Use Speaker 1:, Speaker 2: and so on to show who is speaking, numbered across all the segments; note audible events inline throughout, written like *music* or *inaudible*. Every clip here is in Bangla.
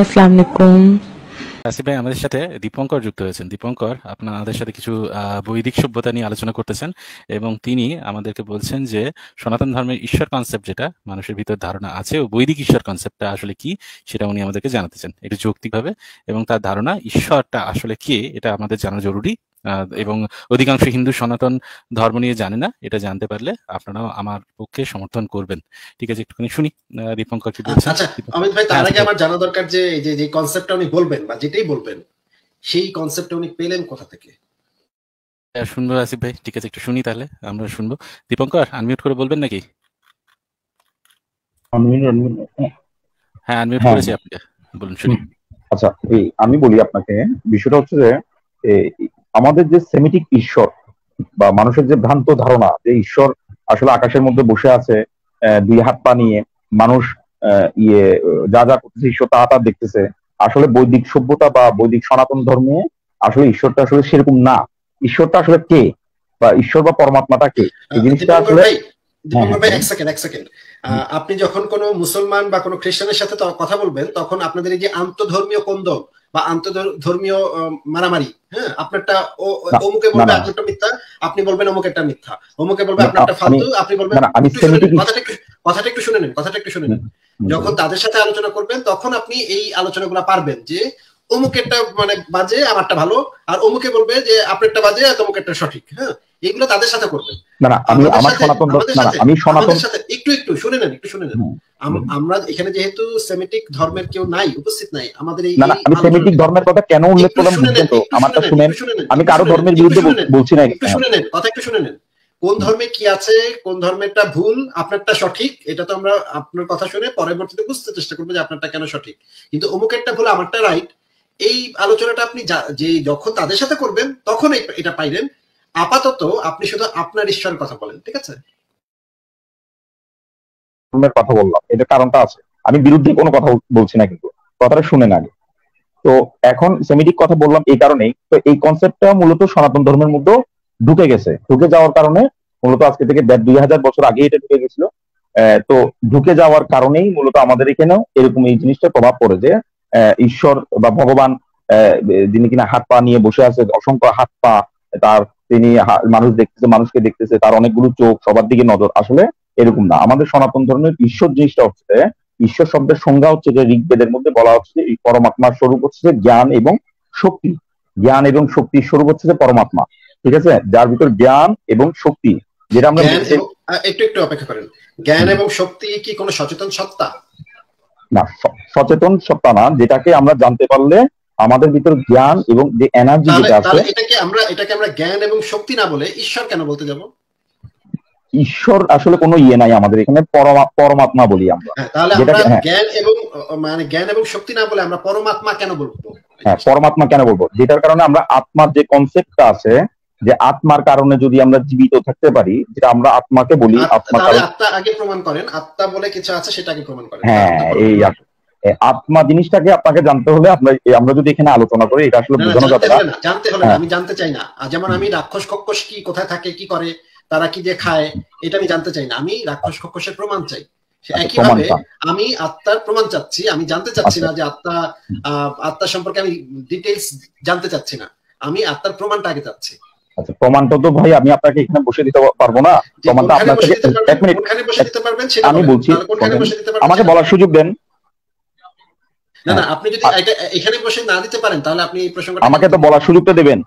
Speaker 1: আসসালামু আলাইকুম আসিফ ভাই আমাদের সাথে দীপঙ্কর যুক্ত হয়েছেন দীপঙ্কর সাথে কিছু বৈদিক সভ্যতা নিয়ে আলোচনা করতেছেন এবং তিনি আমাদেরকে বলছেন যে সনাতন ধর্মের ঈশ্বর কনসেপ্ট যেটা মানুষের ভিতর ধারণা আছে ও বৈদিক ঈশ্বর কনসেপ্টটা আসলে কি সেটা উনি আমাদেরকে জানাতেছেন একটু যৌক্তিকভাবে এবং তার ধারণা ঈশ্বরটা আসলে কি এটা আমাদের জানা জরুরি এবং অধিকাংশ হিন্দু সনাতন ধর্ম নিয়ে জানে না এটা জানতে পারলে আপনারাও আমার পক্ষে সমর্থন করবেন ঠিক আছে একটুখানি শুনি দীপঙ্কর কি বলছেন আচ্ছা,
Speaker 2: অমিত ভাই তার হ্যাঁ, আগে আমার জানা দরকার যে যে যে কনসেপ্টটা উনি বলবেন বা যেটাই বলবেন সেই কনসেপ্টটা উনি পেলেন কোথা থেকে
Speaker 1: শুনবো আসিফ ভাই ঠিক আছে একটু শুনি তাহলে আমরা শুনবো দীপঙ্কর আনমিউট করে বলবেন নাকি হ্যাঁ আনমিউট হ্যাঁ, হ্যাঁ। করেছি আপনাকে
Speaker 3: বলুন শুনি আচ্ছা আমি বলি আপনাকে বিষয়টা হচ্ছে যে আমাদের যে সেমিটিক ঈশ্বর বা মানুষের যে ভ্রান্ত ধারণা যে ঈশ্বর আসলে আকাশের মধ্যে বসে আছে দুই হাত পা নিয়ে মানুষ ইয়ে যা যা করতেছে ঈশ্বর তা তা দেখতেছে আসলে বৈদিক সভ্যতা বা বৈদিক সনাতন ধর্মে আসলে ঈশ্বরটা আসলে সেরকম না ঈশ্বরটা আসলে কে বা ঈশ্বর বা পরমাত্মাটা কে এই জিনিসটা আসলে
Speaker 2: হ্যাঁ, হ্যাঁ, আপনি যখন কোনো মুসলমান বা কোনো খ্রিস্টানের সাথে কথা বলবেন তখন আপনাদের এই যে আন্তধর্মীয় কোন্দন বা আন্তধর্মীয় মারামারি হ্যাঁ? হ্যাঁ আপনারটা ও অমুকে বলবে আপনারটা মিথ্যা আপনি বলবেন অমুক একটা মিথ্যা অমুকে বলবে আপনারটা ফালতু আপনি বলবেন কথাটা কথাটা একটু শুনে নেন কথাটা একটু শুনে নেন যখন তাদের সাথে আলোচনা করবেন তখন আপনি এই আলোচনাগুলো পারবেন যে অমুকেরটা মানে বাজে আমারটা ভালো আর অমুকে বলবে যে আপনারটা বাজে আর তমুকেরটা সঠিক হ্যাঁ এগুলো তাদের সাথে করবেন
Speaker 3: না না আমি আমার সনাতন আমি সনাতন
Speaker 2: একটু একটু শুনে নেন একটু শুনে নেন আমরা এখানে যেহেতু সেমিটিক ধর্মের কেউ নাই উপস্থিত নাই আমাদের এই না আমি
Speaker 3: সেমিটিক ধর্মের কথা কেন উল্লেখ করলাম তো আমারটা শুনেন আমি কারো ধর্মের বিরুদ্ধে বলছি না একটু হ্যাঁ। শুনে
Speaker 2: নেন কথা একটু শুনে নেন কোন ধর্মে কি আছে কোন ধর্মেরটা ভুল আপনারটা সঠিক এটা তো আমরা আপনার কথা শুনে পরবর্তীতে বুঝতে চেষ্টা করবো যে আপনারটা কেন সঠিক কিন্তু অমুকেরটা ভুল আমারটা রাইট এই আলোচনাটা আপনি যে যখন তাদের সাথে করবেন তখন এটা পাইলেন আপাতত আপনি শুধু আপনার ঈশ্বরের কথা বলেন ঠিক আছে
Speaker 3: নির্যাতনের কথা বললাম এটার কারণটা আছে আমি বিরুদ্ধে কোনো কথা বলছি না কিন্তু কথাটা শুনে না তো এখন সেমিটিক কথা বললাম এই কারণেই তো এই কনসেপ্টটা মূলত সনাতন ধর্মের মধ্যে ঢুকে গেছে ঢুকে যাওয়ার কারণে মূলত আজকে থেকে দুই হাজার বছর আগে এটা ঢুকে গেছিল তো ঢুকে যাওয়ার কারণেই মূলত আমাদের এখানেও এরকম এই জিনিসটা প্রভাব পড়ে যে ঈশ্বর বা ভগবান যিনি কিনা হাত পা নিয়ে বসে আছে অসংখ্য হাত পা তার তিনি মানুষ দেখতেছে মানুষকে দেখতেছে তার অনেকগুলো চোখ সবার দিকে নজর আসলে এরকম না আমাদের সনাতন ধর্মের ঈশ্বর জিনিসটা হচ্ছে ঈশ্বর শব্দের সংজ্ঞা হচ্ছে যে ঋগ্বেদের মধ্যে বলা হচ্ছে এই পরমাত্মার স্বরূপ হচ্ছে জ্ঞান এবং শক্তি জ্ঞান এবং শক্তির স্বরূপ হচ্ছে যে পরমাত্মা ঠিক আছে যার ভিতর জ্ঞান এবং শক্তি যেটা আমরা
Speaker 2: একটু একটু অপেক্ষা করেন জ্ঞান এবং শক্তি কি কোনো সচেতন সত্তা
Speaker 3: না সচেতন সত্তা না যেটাকে আমরা জানতে পারলে আমাদের ভিতর জ্ঞান এবং যে এনার্জি যেটা আছে
Speaker 2: এটাকে আমরা এটাকে আমরা জ্ঞান এবং শক্তি না বলে ঈশ্বর কেন বলতে যাব
Speaker 3: ঈশ্বর আসলে কোনো ইয়ে নাই আমাদের এখানে পরমাত্মা বলি আমরা
Speaker 2: হ্যাঁ, তাহলে আমরা হ্যাঁ। জ্ঞান এবং মানে জ্ঞান এবং শক্তি না বলে আমরা পরমাত্মা কেন বলবো
Speaker 3: হ্যাঁ পরমাত্মা কেন বলবো যেটার কারণে আমরা আত্মার যে কনসেপ্টটা আছে যে আত্মার কারণে যদি আমরা জীবিত থাকতে পারি যেটা আমরা আত্মাকে বলি আত্মা
Speaker 2: আগে প্রমাণ করেন আত্মা বলে কিছু আছে সেটাকে প্রমাণ
Speaker 3: করেন হ্যাঁ এই আত্মা জিনিসটাকে আপনাকে জানতে হলে আমরা যদি এখানে আলোচনা করি এটা আসলে জানতে হলে হ্যাঁ। আমি
Speaker 2: জানতে চাই না যেমন আমি রাক্ষস কক্ষস কি কোথায় থাকে কি করে তারা কি যে খায় এটা আমি জানতে চাই না আমি রাক্ষস খক্ষসের প্রমাণ চাই আচ্ছা, একইভাবে আমি আত্মার প্রমাণ চাচ্ছি আমি জানতে চাচ্ছি না আচ্ছা। যে আত্মা আত্মা সম্পর্কে আমি ডিটেলস জানতে চাচ্ছি না আমি আত্মার প্রমাণটা আগে চাচ্ছি
Speaker 3: আচ্ছা প্রমাণটা তো ভাই আমি আপনাকে এখানে বসে দিতে পারবো না প্রমাণটা আপনার থেকে এক মিনিট আমি বলছি আমাকে বলার সুযোগ দেন
Speaker 2: না না আচ্ছা। আপনি যদি এখানে বসে না দিতে পারেন তাহলে আপনি এই প্রসঙ্গটা
Speaker 3: আমাকে তো বলার সুযোগটা দেবেন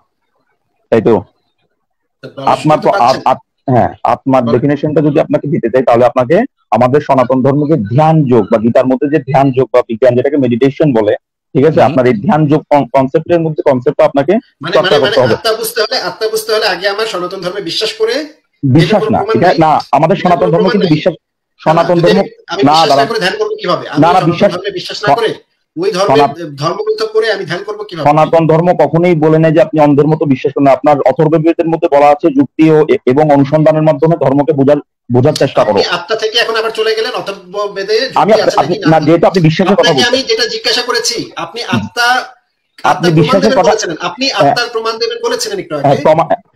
Speaker 3: তাই তো আপনার তো হ্যাঁ আত্মার ডেফিনেশনটা যদি আপনাকে দিতে চাই তাহলে আপনাকে আমাদের সনাতন ধর্মকে ধ্যান যোগ বা গীতার মধ্যে যে ধ্যান যোগ বা বিজ্ঞান যেটাকে মেডিটেশন বলে ঠিক আছে আপনার এই ধ্যান যোগ কনসেপ্টের মধ্যে কনসেপ্ট আপনাকে মানে, মানে, মানে আত্মা
Speaker 2: বুঝতে হলে আত্মা বুঝতে হলে আগে আমার সনাতন ধর্মে বিশ্বাস করে
Speaker 3: বিশ্বাস না না আমাদের সনাতন ধর্ম কিন্তু বিশ্বাস সনাতন ধর্ম
Speaker 2: না না বিশ্বাস না করে ওই ধর্মগ্রন্থ পড়ে আমি ধ্যান করব কিভাবে সনাতন
Speaker 3: ধর্ম কখনোই বলে না যে আপনি অন্ধের মতো বিশ্বাস করেন আপনার অথর্ববেদের মধ্যে বলা আছে যুক্তি ও এবং অনুসন্ধানের মাধ্যমে ধর্মকে বোঝার বোঝার চেষ্টা করো
Speaker 2: আত্মা থেকে এখন আবার চলে গেলেন অথর্ববেদে আমি আপনি
Speaker 3: না যেটা আপনি বিশ্বাসের কথা আমি
Speaker 2: যেটা জিজ্ঞাসা করেছি আপনি আত্মা আপনি বিশ্বাসের কথা আপনি আত্মার হ্যাঁ। প্রমাণ দেবেন বলেছিলেন একটু আগে হ্যাঁ,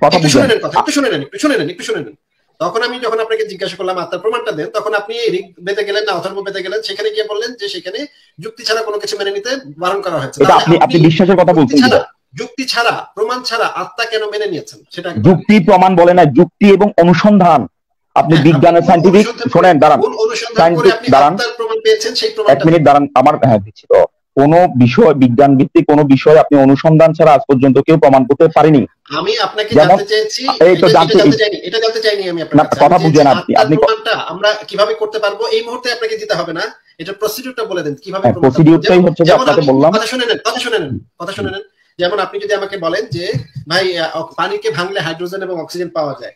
Speaker 2: কথা বুঝলেন একটু শুনে নেন একটু শুনে নেন একটু শুনে নেন তখন আমি যখন আপনাকে জিজ্ঞাসা করলাম আত্মার প্রমাণটা দেন তখন আপনি ঋগ বেঁধে গেলেন না অথর্ব বেঁধে গেলেন সেখানে গিয়ে বললেন যে সেখানে যুক্তি ছাড়া কোনো কিছু মেনে নিতে বারণ করা হয়েছে আপনি আপনি
Speaker 3: বিশ্বাসের কথা বলছেন
Speaker 2: যুক্তি ছাড়া প্রমাণ ছাড়া আত্মা কেন মেনে নিয়েছেন সেটা
Speaker 3: যুক্তি প্রমাণ বলে না যুক্তি এবং অনুসন্ধান আপনি বিজ্ঞানের সাইন্টিফিক শোনেন দাঁড়ান সাইন্টিফিক দাঁড়ান এক মিনিট দাঁড়ান আমার হ্যাঁ দিচ্ছি তো কোনো বিষয় বিজ্ঞান ভিত্তিক কোনো বিষয় আপনি অনুসন্ধান ছাড়া আজ পর্যন্ত কেউ প্রমাণ করতে পারেনি
Speaker 2: আমি আপনাকে জানতে চাইছি এই তো জানতে এটা জানতে চাইনি আমি আপনার কথা
Speaker 3: বুঝেন আপনি আপনি
Speaker 2: আমরা কিভাবে করতে পারবো এই মুহূর্তে আপনাকে দিতে হবে না এটা প্রসিডিউরটা বলে দেন কিভাবে হ্যাঁ, প্রসিডিউরটাই হচ্ছে যে আপনাকে বললাম কথা শুনেন কথা শুনেন কথা শুনে যেমন আপনি যদি আমাকে বলেন যে ভাই পানিকে ভাঙলে হাইড্রোজেন এবং অক্সিজেন পাওয়া যায়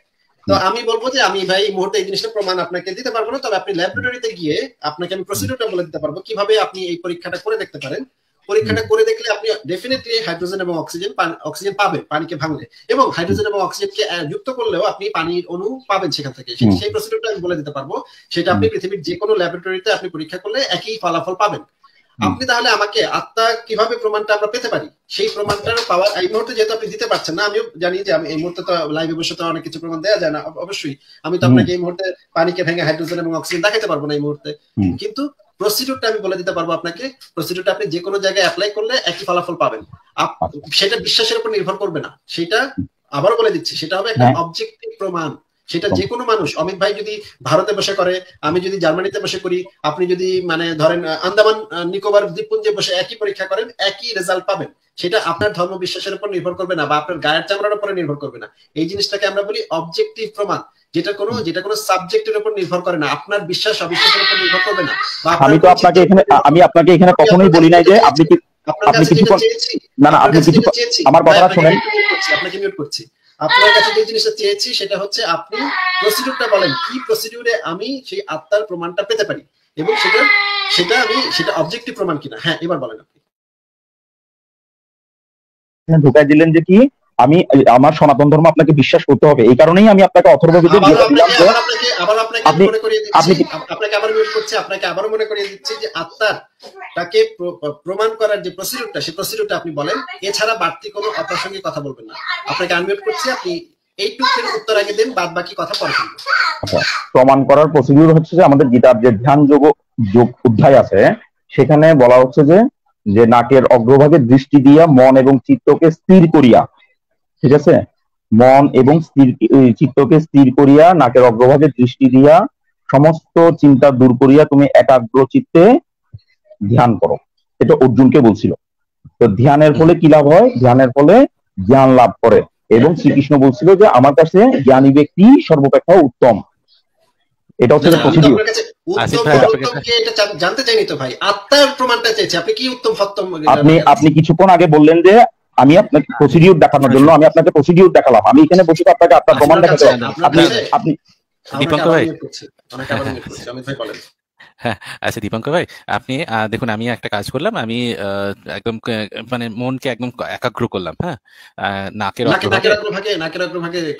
Speaker 2: তো আমি বলবো যে আমি ভাই এই মুহূর্তে এই জিনিসটা প্রমাণ আপনাকে দিতে পারবো না তবে আপনি ল্যাবরেটরিতে গিয়ে আপনাকে আমি প্রসিডিউরটা বলে দিতে পারবো কিভাবে আপনি এই পরীক্ষাটা করে দেখতে পারেন পরীক্ষাটা করে দেখলে আপনি ডেফিনেটলি হাইড্রোজেন এবং অক্সিজেন অক্সিজেন পাবেন পানিকে ভাঙলে এবং হাইড্রোজেন এবং অক্সিজেনকে যুক্ত করলেও আপনি পানির অণু পাবেন সেখান থেকে সেই প্রসিডিউরটা আমি বলে দিতে পারবো সেটা আপনি পৃথিবীর যে কোনো ল্যাবরেটরিতে আপনি পরীক্ষা করলে একই ফলাফল পাবেন আপনি তাহলে আমাকে আত্মা কিভাবে প্রমাণটা আমরা পেতে পারি সেই প্রমাণটা পাওয়ার এই মুহূর্তে যেহেতু আপনি দিতে পারছেন না আমিও জানি যে আমি এই মুহূর্তে তো লাইভে বসে তো অনেক কিছু প্রমাণ দেওয়া যায় না অবশ্যই আমি তো আপনাকে এই মুহূর্তে পানিকে ভেঙে হাইড্রোজেন এবং অক্সিজেন দেখাতে পারবো না এই মুহূর্তে কিন্তু প্রসিডিউরটা আমি বলে দিতে পারবো আপনাকে প্রসিডিউরটা আপনি যে কোনো জায়গায় অ্যাপ্লাই করলে একই ফলাফল পাবেন আচ্ছা। সেটা বিশ্বাসের উপর নির্ভর করবে না সেটা আবার বলে দিচ্ছি সেটা হবে একটা অবজেক্টিভ হ্যাঁ। প্রমাণ সেটা যে কোনো মানুষ অমিত ভাই যদি ভারতে বসে করে আমি যদি জার্মানিতে বসে করি আপনি যদি মানে ধরেন আন্দামান নিকোবার দ্বীপপুঞ্জে বসে একই পরীক্ষা করেন একই রেজাল্ট পাবেন সেটা আপনার ধর্ম বিশ্বাসের উপর নির্ভর করবে না বা আপনার গায়ের চামড়ার উপরে নির্ভর করবে না এই জিনিসটাকে আমরা বলি অবজেক্টিভ প্রমাণ যেটা কোনো যেটা কোনো সাবজেক্টের উপর নির্ভর করে না আপনার বিশ্বাস অবিশ্বাসের উপর নির্ভর করবে না
Speaker 3: আমি তো আপনাকে এখানে আমি আপনাকে এখানে কখনোই বলি নাই যে আপনি কি আপনি কিছু না না আপনি কিছু আমার কথাটা শুনেন
Speaker 2: আপনাকে মিউট করছি আপনার কাছে যে জিনিসটা চেয়েছি সেটা হচ্ছে আপনি প্রসিডিউরটা বলেন কি প্রসিডিউরে আমি সেই আত্মার প্রমাণটা পেতে পারি এবং সেটা সেটা আমি সেটা অবজেক্টিভ প্রমাণ কিনা হ্যাঁ এবার বলেন আপনি
Speaker 3: ঢুকাই দিলেন যে কি আমি আমার সনাতন ধর্ম আপনাকে বিশ্বাস করতে হবে এই কারণেই আমি আপনাকে অথর্ববেদে
Speaker 2: আবার আপনাকে আবার মনে দিচ্ছি আপনাকে আবার মনে করিয়ে দিচ্ছি যে আত্মার তাকে প্রমাণ করার যে প্রসিডিউরটা সেই প্রসিডিউরটা আপনি বলেন এছাড়া বাড়তি কোনো অপ্রাসঙ্গিক কথা বলবেন না আপনাকে আনমিউট করছি আপনি এইটুকের উত্তর আগে দেন বাদ বাকি কথা পরে
Speaker 3: আচ্ছা, প্রমাণ করার প্রসিডিউর হচ্ছে যে আমাদের গীতার যে ধ্যান যোগ যোগ অধ্যায় আছে সেখানে বলা হচ্ছে যে যে নাকের অগ্রভাগে দৃষ্টি দিয়া মন এবং চিত্তকে স্থির করিয়া ঠিক আছে মন এবং স্থির চিত্তকে স্থির করিয়া নাকের অগ্রভাগে দৃষ্টি দিয়া সমস্ত চিন্তা দূর করিয়া তুমি একাগ্র চিত্তে ধ্যান করো এটা অর্জুনকে বলছিল তো ধ্যানের ফলে কি লাভ হয় ধ্যানের ফলে জ্ঞান লাভ করে এবং শ্রীকৃষ্ণ বলছিল যে আমার কাছে জ্ঞানী ব্যক্তি সর্বপেক্ষা উত্তম এটা হচ্ছে আচ্ছা, আচ্ছা,
Speaker 2: প্রসিডিউর আপনি
Speaker 3: আপনি কিছুক্ষণ আগে বললেন যে আমি আপনাকে প্রসিডিউর দেখানোর জন্য আমি আপনাকে প্রসিডিউর দেখালাম আমি এখানে বসে আপনাকে আপনার প্রমাণ দেখাতে আপনি
Speaker 1: আপনি দীপঙ্কর ভাই হ্যাঁ আচ্ছা দীপঙ্কর ভাই আপনি দেখুন আমি একটা কাজ করলাম আমি একদম মানে মনকে একদম একাগ্র করলাম হ্যাঁ নাকের
Speaker 2: নাকের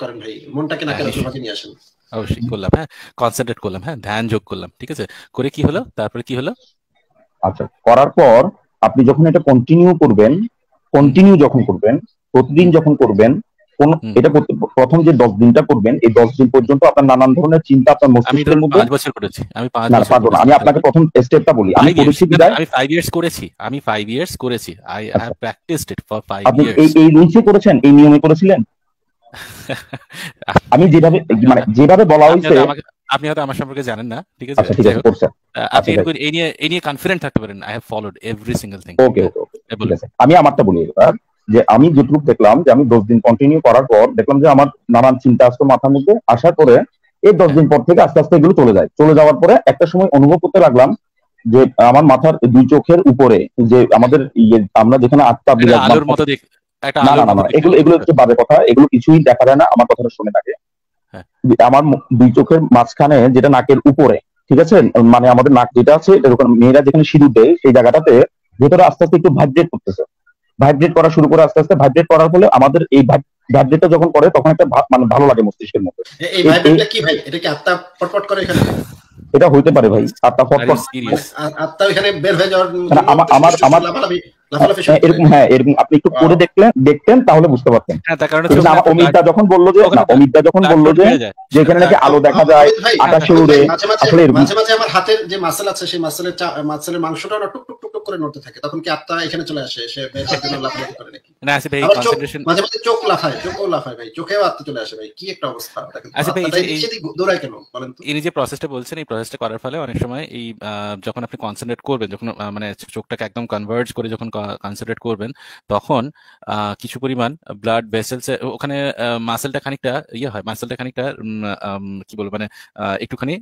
Speaker 2: করেন ভাই মনটাকে নাকের হ্যাঁ, নিয়ে আসেন
Speaker 1: অবশ্যই করলাম হ্যাঁ কনসেন্ট্রেট করলাম হ্যাঁ ধ্যান যোগ করলাম ঠিক আছে করে কি হলো তারপরে কি হলো আচ্ছা করার পর আপনি
Speaker 3: যখন এটা কন্টিনিউ করবেন কন্টিনিউ যখন করবেন প্রতিদিন যখন করবেন কোন এটা প্রথম যে দশ দিনটা করবেন এই দশ দিন পর্যন্ত আপনার নানান ধরনের চিন্তা আপনার মস্তিষ্কের মধ্যে পাঁচ
Speaker 1: বছর করেছি আমি পাঁচ না আমি আপনাকে প্রথম স্টেপটা বলি আমি করেছি বিদায় আমি 5 ইয়ার্স করেছি আমি ফাইভ ইয়ার্স করেছি I have practised it for 5 আপনি এই এই
Speaker 3: রুলসে করেছেন এই নিয়মে করেছিলেন *laughs* আমি যেভাবে মানে যেভাবে বলা হয়েছে
Speaker 1: আপনি হয়তো আমার সম্পর্কে জানেন না ঠিক আছে আচ্ছা, আচ্ছা, আপনি এই নিয়ে এই নিয়ে কনফিডেন্ট থাকতে পারেন I have followed every single thing okay
Speaker 3: okay আমি আমারটা বলি যে আমি যেটুকু দেখলাম যে আমি দশ দিন কন্টিনিউ করার পর দেখলাম যে আমার নানান চিন্তা আসতো মাথার মধ্যে আসার পরে এই দশ দিন পর থেকে আস্তে আস্তে এগুলো চলে যায় চলে যাওয়ার পরে একটা সময় অনুভব করতে লাগলাম যে আমার মাথার দুই চোখের উপরে যে আমাদের ইয়ে, আমরা যেখানে আত্মা
Speaker 1: না না না এগুলো এগুলো হচ্ছে
Speaker 3: বাজে কথা এগুলো কিছুই দেখা যায় না আমার কথাটা শুনে থাকে হ্যাঁ। আমার দুই চোখের মাঝখানে যেটা নাকের উপরে ঠিক আছে মানে আমাদের নাক যেটা আছে মেয়েরা যেখানে সিঁড়ি দেয় সেই জায়গাটাতে ভেতরে আস্তে আস্তে একটু ভাইব্রেট করতেছে ভাইব্রেট করা শুরু করে আস্তে আস্তে ভাইব্রেট করার ফলে আমাদের এই ভাইব্রেটটা যখন করে তখন একটা মানে ভালো লাগে মস্তিষ্কের মধ্যে
Speaker 2: এই কি ভাই এটা কি আত্মা করে এখানে
Speaker 3: এটা হইতে পারে ভাই আত্মা ফটফট
Speaker 2: আত্মা এখানে বের হয়ে যাওয়ার আমার আমার আমার
Speaker 3: হ্যাঁ, হ্যাঁ, আপনি একটু দেখলেন দেখতেন তাহলে বুঝতে পারতেন হ্যাঁ, অমিতদা যখন বললো যে অমিতদা যখন বললো যে যেখানে নাকি আলো দেখা যায় আকাশে উড়ে
Speaker 2: মাঝে মাঝে আমার হাতের যে মাসেল আছে সেই মাসেলের মাসেলের মাংসটা টুক টুক টুকটুক করে নড়তে থাকে তখন কি আত্মা এখানে চলে আসে সে লাফালাফি করে নাকি আচ্ছা মাঝে মাঝে চোখ লাফায় চোখও লাফায় ভাই চোখেও আত্মা চলে আসে ভাই কি একটা অবস্থা আচ্ছা
Speaker 1: যে প্রসেসটা বলছেন এই প্রসেসটা করার ফলে অনেক সময় এই যখন আপনি কনসেন্ট্রেট করবেন যখন মানে চোখটাকে একদম কনভার্জ করে যখন কনসেন্ট্রেট করবেন তখন কিছু পরিমাণ ব্লাড ভেসেলস ওখানে মাসেলটা খানিকটা ইয়ে হয় মাসেলটা খানিকটা কি বলবো মানে একটুখানি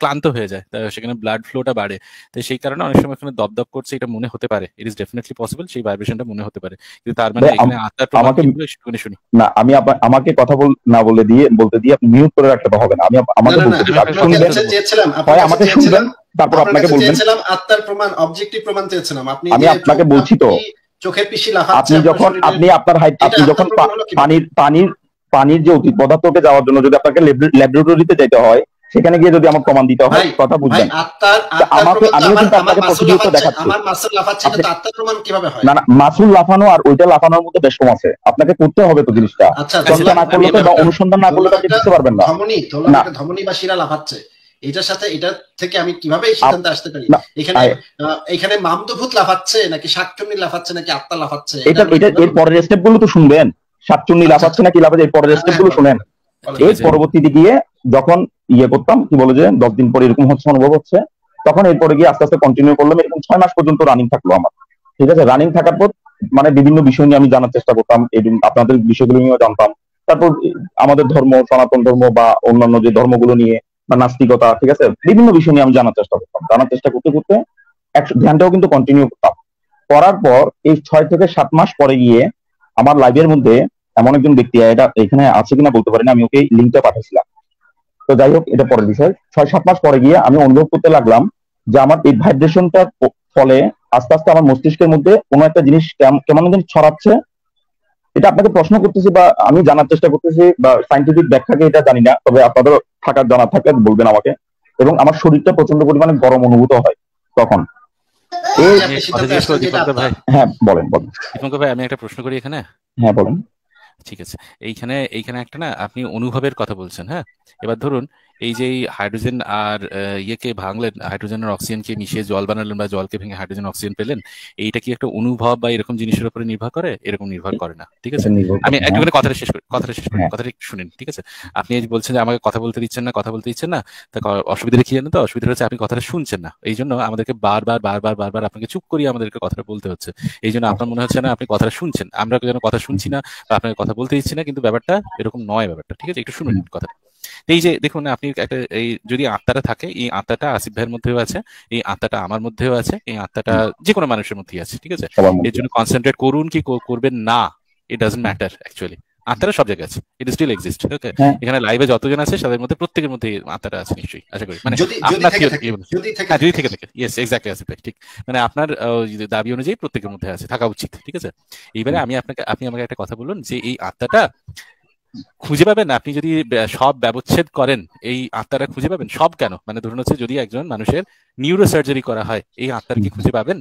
Speaker 1: ক্লান্ত হয়ে যায় সেখানে ব্লাড ফ্লোটা বাড়ে তো সেই কারণে অনেক সময় ওখানে দপদপ করছে এটা মনে হতে পারে ইট ইজ ডেফিনেটলি পসিবল সেই ভাইব্রেশনটা মনে হতে পারে কিন্তু তার মানে এখানে আত্মার আমাকে শুনে শুনি
Speaker 3: না আমি আমাকে কথা বল না বলে দিয়ে বলতে দিয়ে আপনি মিউট করে রাখতে হবে না আমি আমাকে বলতে আপনি শুনবেন হয় আমাকে শুনবেন তারপর আপনাকে বলবেন
Speaker 2: আত্মার প্রমাণ অবজেক্টিভ প্রমাণ চেয়েছিলাম আপনি আমি আপনাকে বলছি তো চোখের পিছি লাফা আপনি যখন
Speaker 3: আপনি আপনার হাইট আপনি যখন পানির পানির পানির যে অতি পদার্থকে যাওয়ার জন্য যদি আপনাকে ল্যাবরেটরিতে যেতে হয় সেখানে গিয়ে যদি আমার প্রমাণ দিতে হয় কথা বুঝবেন আমাকে আমি কিন্তু আপনাকে প্রতিনিয়ত দেখাচ্ছি না না মাসুল লাফানো আর ওইটা লাফানোর মধ্যে বেশ কম আছে আপনাকে করতে হবে তো জিনিসটা চর্চা আচ্ছা, না করলে তো বা অনুসন্ধান না করলে তো বুঝতে পারবেন না
Speaker 2: না ধমনীবাসীরা লাফাচ্ছে এটার সাথে এটা থেকে আমি কিভাবে সিদ্ধান্তে আসতে পারি এখানে এখানে মামদভূত লাফাচ্ছে নাকি শাকচুন্নি লাফাচ্ছে নাকি আত্মা লাফাচ্ছে এটা এটা এর
Speaker 3: পরের স্টেপ গুলো তো শুনবেন শাকচুন্নি আচ্ছা, লাফাচ্ছে নাকি লাফাচ্ছে এর পরের স্টেপ আচ্ছা। গুলো শুনেন এই পরবর্তীতে গিয়ে যখন ইয়ে করতাম কি বলে যে দশ দিন পরে এরকম হচ্ছে অনুভব হচ্ছে তখন এরপরে গিয়ে আস্তে আস্তে কন্টিনিউ করলাম এরকম ছয় মাস পর্যন্ত রানিং থাকলো আমার ঠিক আছে রানিং থাকার পর মানে বিভিন্ন বিষয় নিয়ে আমি জানার চেষ্টা করতাম আপনাদের বিষয়গুলো নিয়েও জানতাম তারপর আমাদের ধর্ম সনাতন ধর্ম বা অন্যান্য যে ধর্মগুলো নিয়ে বা নাস্তিকতা ঠিক আছে বিভিন্ন বিষয় নিয়ে আমি জানার চেষ্টা করতাম জানার চেষ্টা করতে করতে একশো ধ্যানটাও কিন্তু কন্টিনিউ করতাম করার পর এই ছয় থেকে সাত মাস পরে গিয়ে আমার লাইভের মধ্যে এমন একজন ব্যক্তি এটা এখানে আছে কিনা বলতে পারিনি আমি ওকে লিঙ্কটা পাঠিয়েছিলাম তো যাই হোক এটা পরের বিষয় ছয় সাত মাস পরে গিয়ে আমি অনুভব করতে লাগলাম যে আমার এই ভাইব্রেশনটার ফলে আস্তে আস্তে আমার মস্তিষ্কের মধ্যে কোনো একটা জিনিস কেমন যেন ছড়াচ্ছে এটা আপনাকে প্রশ্ন করতেছি বা আমি জানার চেষ্টা করতেছি বা সাইন্টিফিক ব্যাখ্যাকে এটা জানি না তবে আপনাদের থাকার জানা থাকলে বলবেন আমাকে এবং আমার শরীরটা প্রচন্ড পরিমাণে গরম অনুভূত হয় তখন
Speaker 1: হ্যাঁ বলেন বলেন দীপঙ্কর ভাই আমি একটা প্রশ্ন করি এখানে হ্যাঁ বলেন ঠিক আছে এইখানে এইখানে একটা না আপনি অনুভবের কথা বলছেন হ্যাঁ এবার ধরুন এই যে হাইড্রোজেন আর ইয়েকে ভাঙলেন হাইড্রোজেন আর অক্সিজেনকে মিশিয়ে জল বানালেন বা জলকে ভেঙে হাইড্রোজেন অক্সিজেন পেলেন এইটা কি একটা অনুভব বা এরকম জিনিসের উপরে নির্ভর করে এরকম নির্ভর করে না ঠিক আছে আমি একটুখানি কথাটা শেষ করি কথাটা শেষ করি হ্যাঁ। কথাটা একটু শুনেন ঠিক আছে আপনি বলছেন যে আমাকে কথা বলতে দিচ্ছেন না কথা বলতে দিচ্ছেন না তা অসুবিধা কি জানেন তো অসুবিধা হচ্ছে আপনি কথাটা শুনছেন না এই জন্য আমাদেরকে বারবার বারবার বারবার আপনাকে চুপ করিয়ে আমাদেরকে কথাটা বলতে হচ্ছে এই জন্য আপনার মনে হচ্ছে না আপনি কথাটা শুনছেন আমরা যেন কথা শুনছি না বা আপনাকে কথা বলতে দিচ্ছি না কিন্তু ব্যাপারটা এরকম নয় ব্যাপারটা ঠিক আছে একটু শুনুন কথাটা এই যে দেখুন আপনি একটা এই যদি আত্মাটা থাকে এই আত্মাটা আসিফ ভাইয়ের মধ্যেও আছে এই আত্মাটা আমার মধ্যেও আছে এই আত্মাটা যে কোনো মানুষের মধ্যেই আছে ঠিক আছে এর জন্য কনসেন্ট্রেট করুন কি করবেন না ইট ডাজন্ট ম্যাটার অ্যাকচুয়ালি আত্মারা সব জায়গায় আছে ইট স্টিল এক্সিস্ট ওকে এখানে লাইভে যতজন আছে তাদের মধ্যে প্রত্যেকের মধ্যে আত্মাটা আছে নিশ্চয়ই আশা করি মানে আপনার যদি থেকে হ্যাঁ, থাকে ইয়েস এক্স্যাক্টলি আছে ঠিক মানে আপনার দাবি অনুযায়ী প্রত্যেকের মধ্যে আছে থাকা উচিত ঠিক আছে এইবারে আমি আপনাকে আপনি আমাকে একটা কথা বলুন যে এই আত্মাটা খুঁজে পাবেন আপনি যদি সব ব্যবচ্ছেদ করেন এই আত্মারা খুঁজে পাবেন সব কেন মানে ধরুন হচ্ছে যদি একজন মানুষের নিউরো সার্জারি করা হয় এই আত্মার কি খুঁজে পাবেন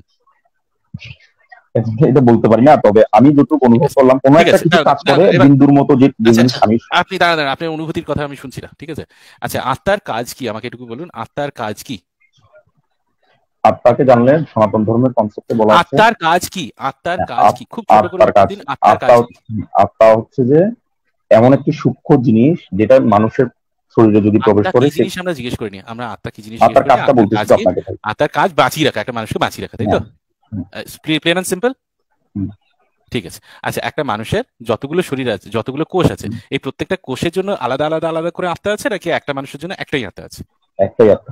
Speaker 3: এটা বলতে পারি না তবে আমি যতটুকু অনুভব করলাম কোন একটা কিছু কাজ করে বিন্দুর মতো যে আচ্ছা, আচ্ছা, আমি
Speaker 1: আপনি দাঁড়ান আপনি অনুভূতির কথা আমি শুনছি না ঠিক আছে আচ্ছা আত্মার কাজ কি আমাকে এটুকু বলুন আত্মার কাজ কি
Speaker 3: আত্মাকে জানলে সনাতন ধর্মের কনসেপ্টে বলা আছে আত্মার
Speaker 1: কাজ কি আত্মার হ্যাঁ, কাজ কি খুব ছোট করে
Speaker 3: আত্মা হচ্ছে যে এমন একটি সূক্ষ্ম জিনিস যেটা মানুষের শরীরে যদি প্রবেশ করে জিনিস
Speaker 1: আমরা জিজ্ঞেস নি আমরা আত্মা কি জিনিস আত্মার কাজটা বলতেছি আপনাকে আত্মার কাজ বাঁচিয়ে রাখা একটা মানুষকে বাঁচিয়ে রাখা তাই তো প্লেন এন্ড সিম্পল ঠিক আছে আচ্ছা একটা মানুষের যতগুলো শরীর আছে যতগুলো কোষ আছে এই প্রত্যেকটা কোষের জন্য আলাদা আলাদা আলাদা করে আত্মা আছে নাকি একটা মানুষের জন্য একটাই আত্মা আছে একটাই আত্মা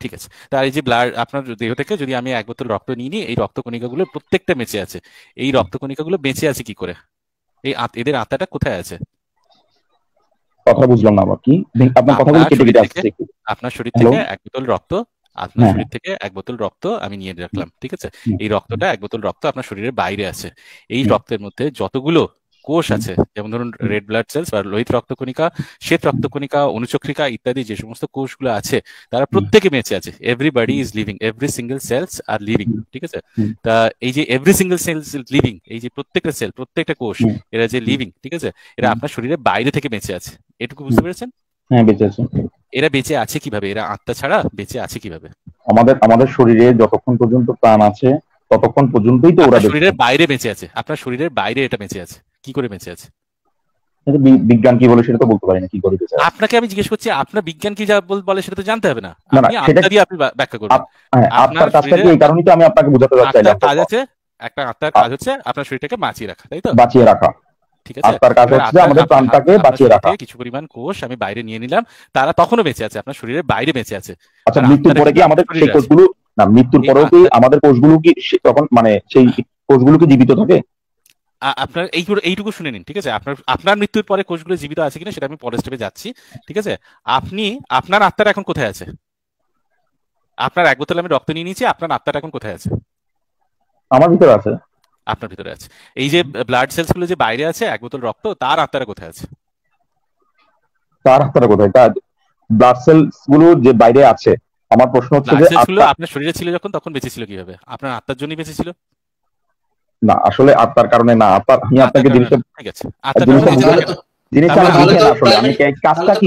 Speaker 1: ঠিক আছে তার এই যে ব্লাড আপনার দেহ থেকে যদি আমি এক বোতল রক্ত নিয়ে নিই এই রক্ত কণিকাগুলো প্রত্যেকটা বেঁচে আছে এই রক্ত কণিকাগুলো বেঁচে আছে কি করে এই এদের আত্মাটা কোথায় আছে
Speaker 3: কথা বুঝলাম না আবার কি আপনার কথাগুলো কেটে কেটে আসছে
Speaker 1: আপনার শরীর থেকে এক বোতল রক্ত আপনার হ্যাঁ, শরীর হ্যাঁ। থেকে এক বোতল রক্ত আমি নিয়ে রাখলাম ঠিক আছে এই রক্তটা এক বোতল রক্ত আপনার শরীরের বাইরে আছে এই রক্তের মধ্যে যতগুলো কোষ আছে যেমন ধরুন রেড ব্লাড সেলস বা লোহিত রক্তকণিকা শ্বেত রক্তকণিকা অনুচক্রিকা ইত্যাদি যে সমস্ত কোষগুলো আছে তারা প্রত্যেকে বেঁচে আছে everybody is living every single cells are living ঠিক আছে তা এই যে এভরি সিঙ্গেল সেলস লিভিং এই যে প্রত্যেকটা সেল প্রত্যেকটা কোষ এরা যে লিভিং ঠিক আছে এরা আপনার শরীরে বাইরে থেকে বেঁচে আছে এটুকু বুঝতে পেরেছেন হ্যাঁ বেঁচে এরা বেঁচে আছে কিভাবে এরা আত্মা ছাড়া বেঁচে আছে কিভাবে
Speaker 3: আমাদের আমাদের শরীরে যতক্ষণ পর্যন্ত প্রাণ আছে ততক্ষণ পর্যন্তই তো ওরা শরীরের
Speaker 1: বাইরে বেঁচে আছে আপনার শরীরের বাইরে এটা বেঁচে আছে কি করে বেঁচে আছে
Speaker 3: বিজ্ঞান কি বলে সেটা তো বলতে পারি না কি করে
Speaker 1: আপনাকে আমি জিজ্ঞেস করছি আপনার বিজ্ঞান কি যা বলে সেটা তো জানতে হবে না সেটা আপনি ব্যাখ্যা হ্যাঁ, আপনার কাজটা কি এই
Speaker 3: কারণেই তো আমি আপনাকে বোঝাতে
Speaker 1: কাজ আছে একটা কাজ হচ্ছে আপনার শরীরটাকে বাঁচিয়ে রাখা তাই তো বাঁচিয়ে রাখা আত্মার বাঁচিয়ে রাখা কিছু পরিমাণ কোষ আমি বাইরে নিয়ে নিলাম তারা তখনও বেঁচে আছে আপনার শরীরের বাইরে বেঁচে আছে
Speaker 3: আচ্ছা মৃত্যুর পরে কি আমাদের কোষগুলো না মৃত্যুর পরেও কি আমাদের কোষগুলো কি তখন মানে সেই কোষগুলো কি জীবিত থাকে
Speaker 1: আপনার এই এইটুকু শুনে নিন ঠিক আছে আপনার আপনার মৃত্যুর পরে কোষগুলো জীবিত আছে কিনা সেটা আমি পরের স্টেপে যাচ্ছি ঠিক আছে আপনি আপনার আত্মার এখন কোথায় আছে আপনার এক বোতল আমি রক্ত নিয়ে নিয়েছি আপনার আত্মাটা এখন কোথায় আছে আমার ভিতরে আছে আপনার ভিতরে আছে এই যে ব্লাড সেলস গুলো যে বাইরে আছে এক বোতল রক্ত তার আত্মাটা কোথায় আছে
Speaker 3: তার আত্মারা কোথায় তার ব্লাড সেলস গুলো যে বাইরে আছে আমার প্রশ্ন হচ্ছে যে
Speaker 1: আপনার শরীরে ছিল যখন তখন বেঁচে ছিল কিভাবে আপনার আত্মার জন্যই বেঁচে ছিল
Speaker 3: না আসলে আত্মার কারণে না আত্মার আমি আপনাকে মানে, মানে ভাই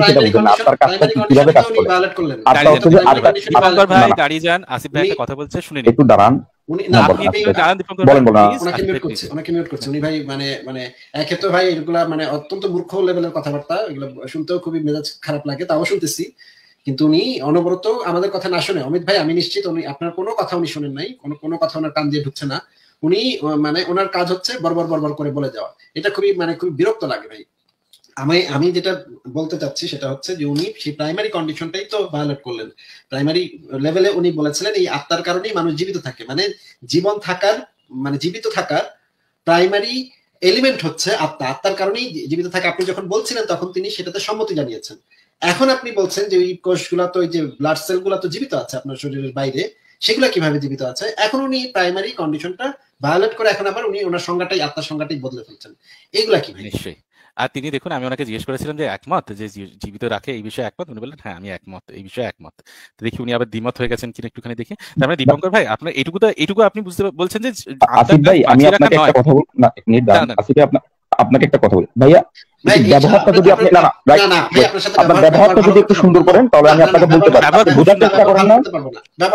Speaker 2: এগুলা মানে অত্যন্ত কথাবার্তা এগুলো শুনতেও খুবই মেজাজ খারাপ লাগে তাও শুনতেছি কিন্তু উনি অনবরত আমাদের কথা না শুনে অমিত ভাই আমি নিশ্চিত উনি আপনার কোনো কথা উনি শোনেন নাই কোনো কোনো কথা ওনার কান দিয়ে ঢুকছে না উনি মানে ওনার কাজ হচ্ছে বরবর বরবর করে বলে যাওয়া এটা খুবই মানে খুবই বিরক্ত লাগে ভাই আমি আমি যেটা বলতে চাচ্ছি সেটা হচ্ছে যে উনি সেই প্রাইমারি কন্ডিশনটাই তো ভায়োলেট করলেন প্রাইমারি লেভেলে উনি বলেছিলেন এই আত্মার কারণেই মানুষ জীবিত থাকে মানে জীবন থাকার মানে জীবিত থাকার প্রাইমারি এলিমেন্ট হচ্ছে আত্মা আত্মার কারণেই জীবিত থাকে আপনি যখন বলছিলেন তখন তিনি সেটাতে সম্মতি জানিয়েছেন এখন আপনি বলছেন যে এই কোষগুলা তো ওই যে ব্লাড গুলা তো জীবিত আছে আপনার শরীরের বাইরে সেগুলো কিভাবে জীবিত আছে এখন উনি প্রাইমারি কন্ডিশনটা ভায়োলেট করে এখন আবার উনি ওনার সংজ্ঞাটাই আত্মার সংজ্ঞাটাই বদলে ফেলছেন এগুলা কি
Speaker 1: ভাই নিশ্চয়ই আর তিনি দেখুন আমি ওনাকে জিজ্ঞেস করেছিলাম যে একমত যে জীবিত রাখে এই বিষয়ে একমত উনি বললেন হ্যাঁ আমি একমত এই বিষয়ে একমত দেখি উনি আবার দ্বিমত হয়ে গেছেন কিনা একটুখানি দেখি তার মানে দীপঙ্কর ভাই আপনার এইটুকু তো এইটুকু আপনি বুঝতে বলছেন যে আসিফ ভাই আমি আপনাকে একটা
Speaker 3: কথা বল না আসিফ ভাই আপনাকে একটা কথা বলি ভাইয়া ব্যবহারটা যদি আপনি না না আপনার ব্যবহারটা যদি একটু সুন্দর করেন তাহলে আমি আপনাকে বলতে পারি বোঝার চেষ্টা করেন না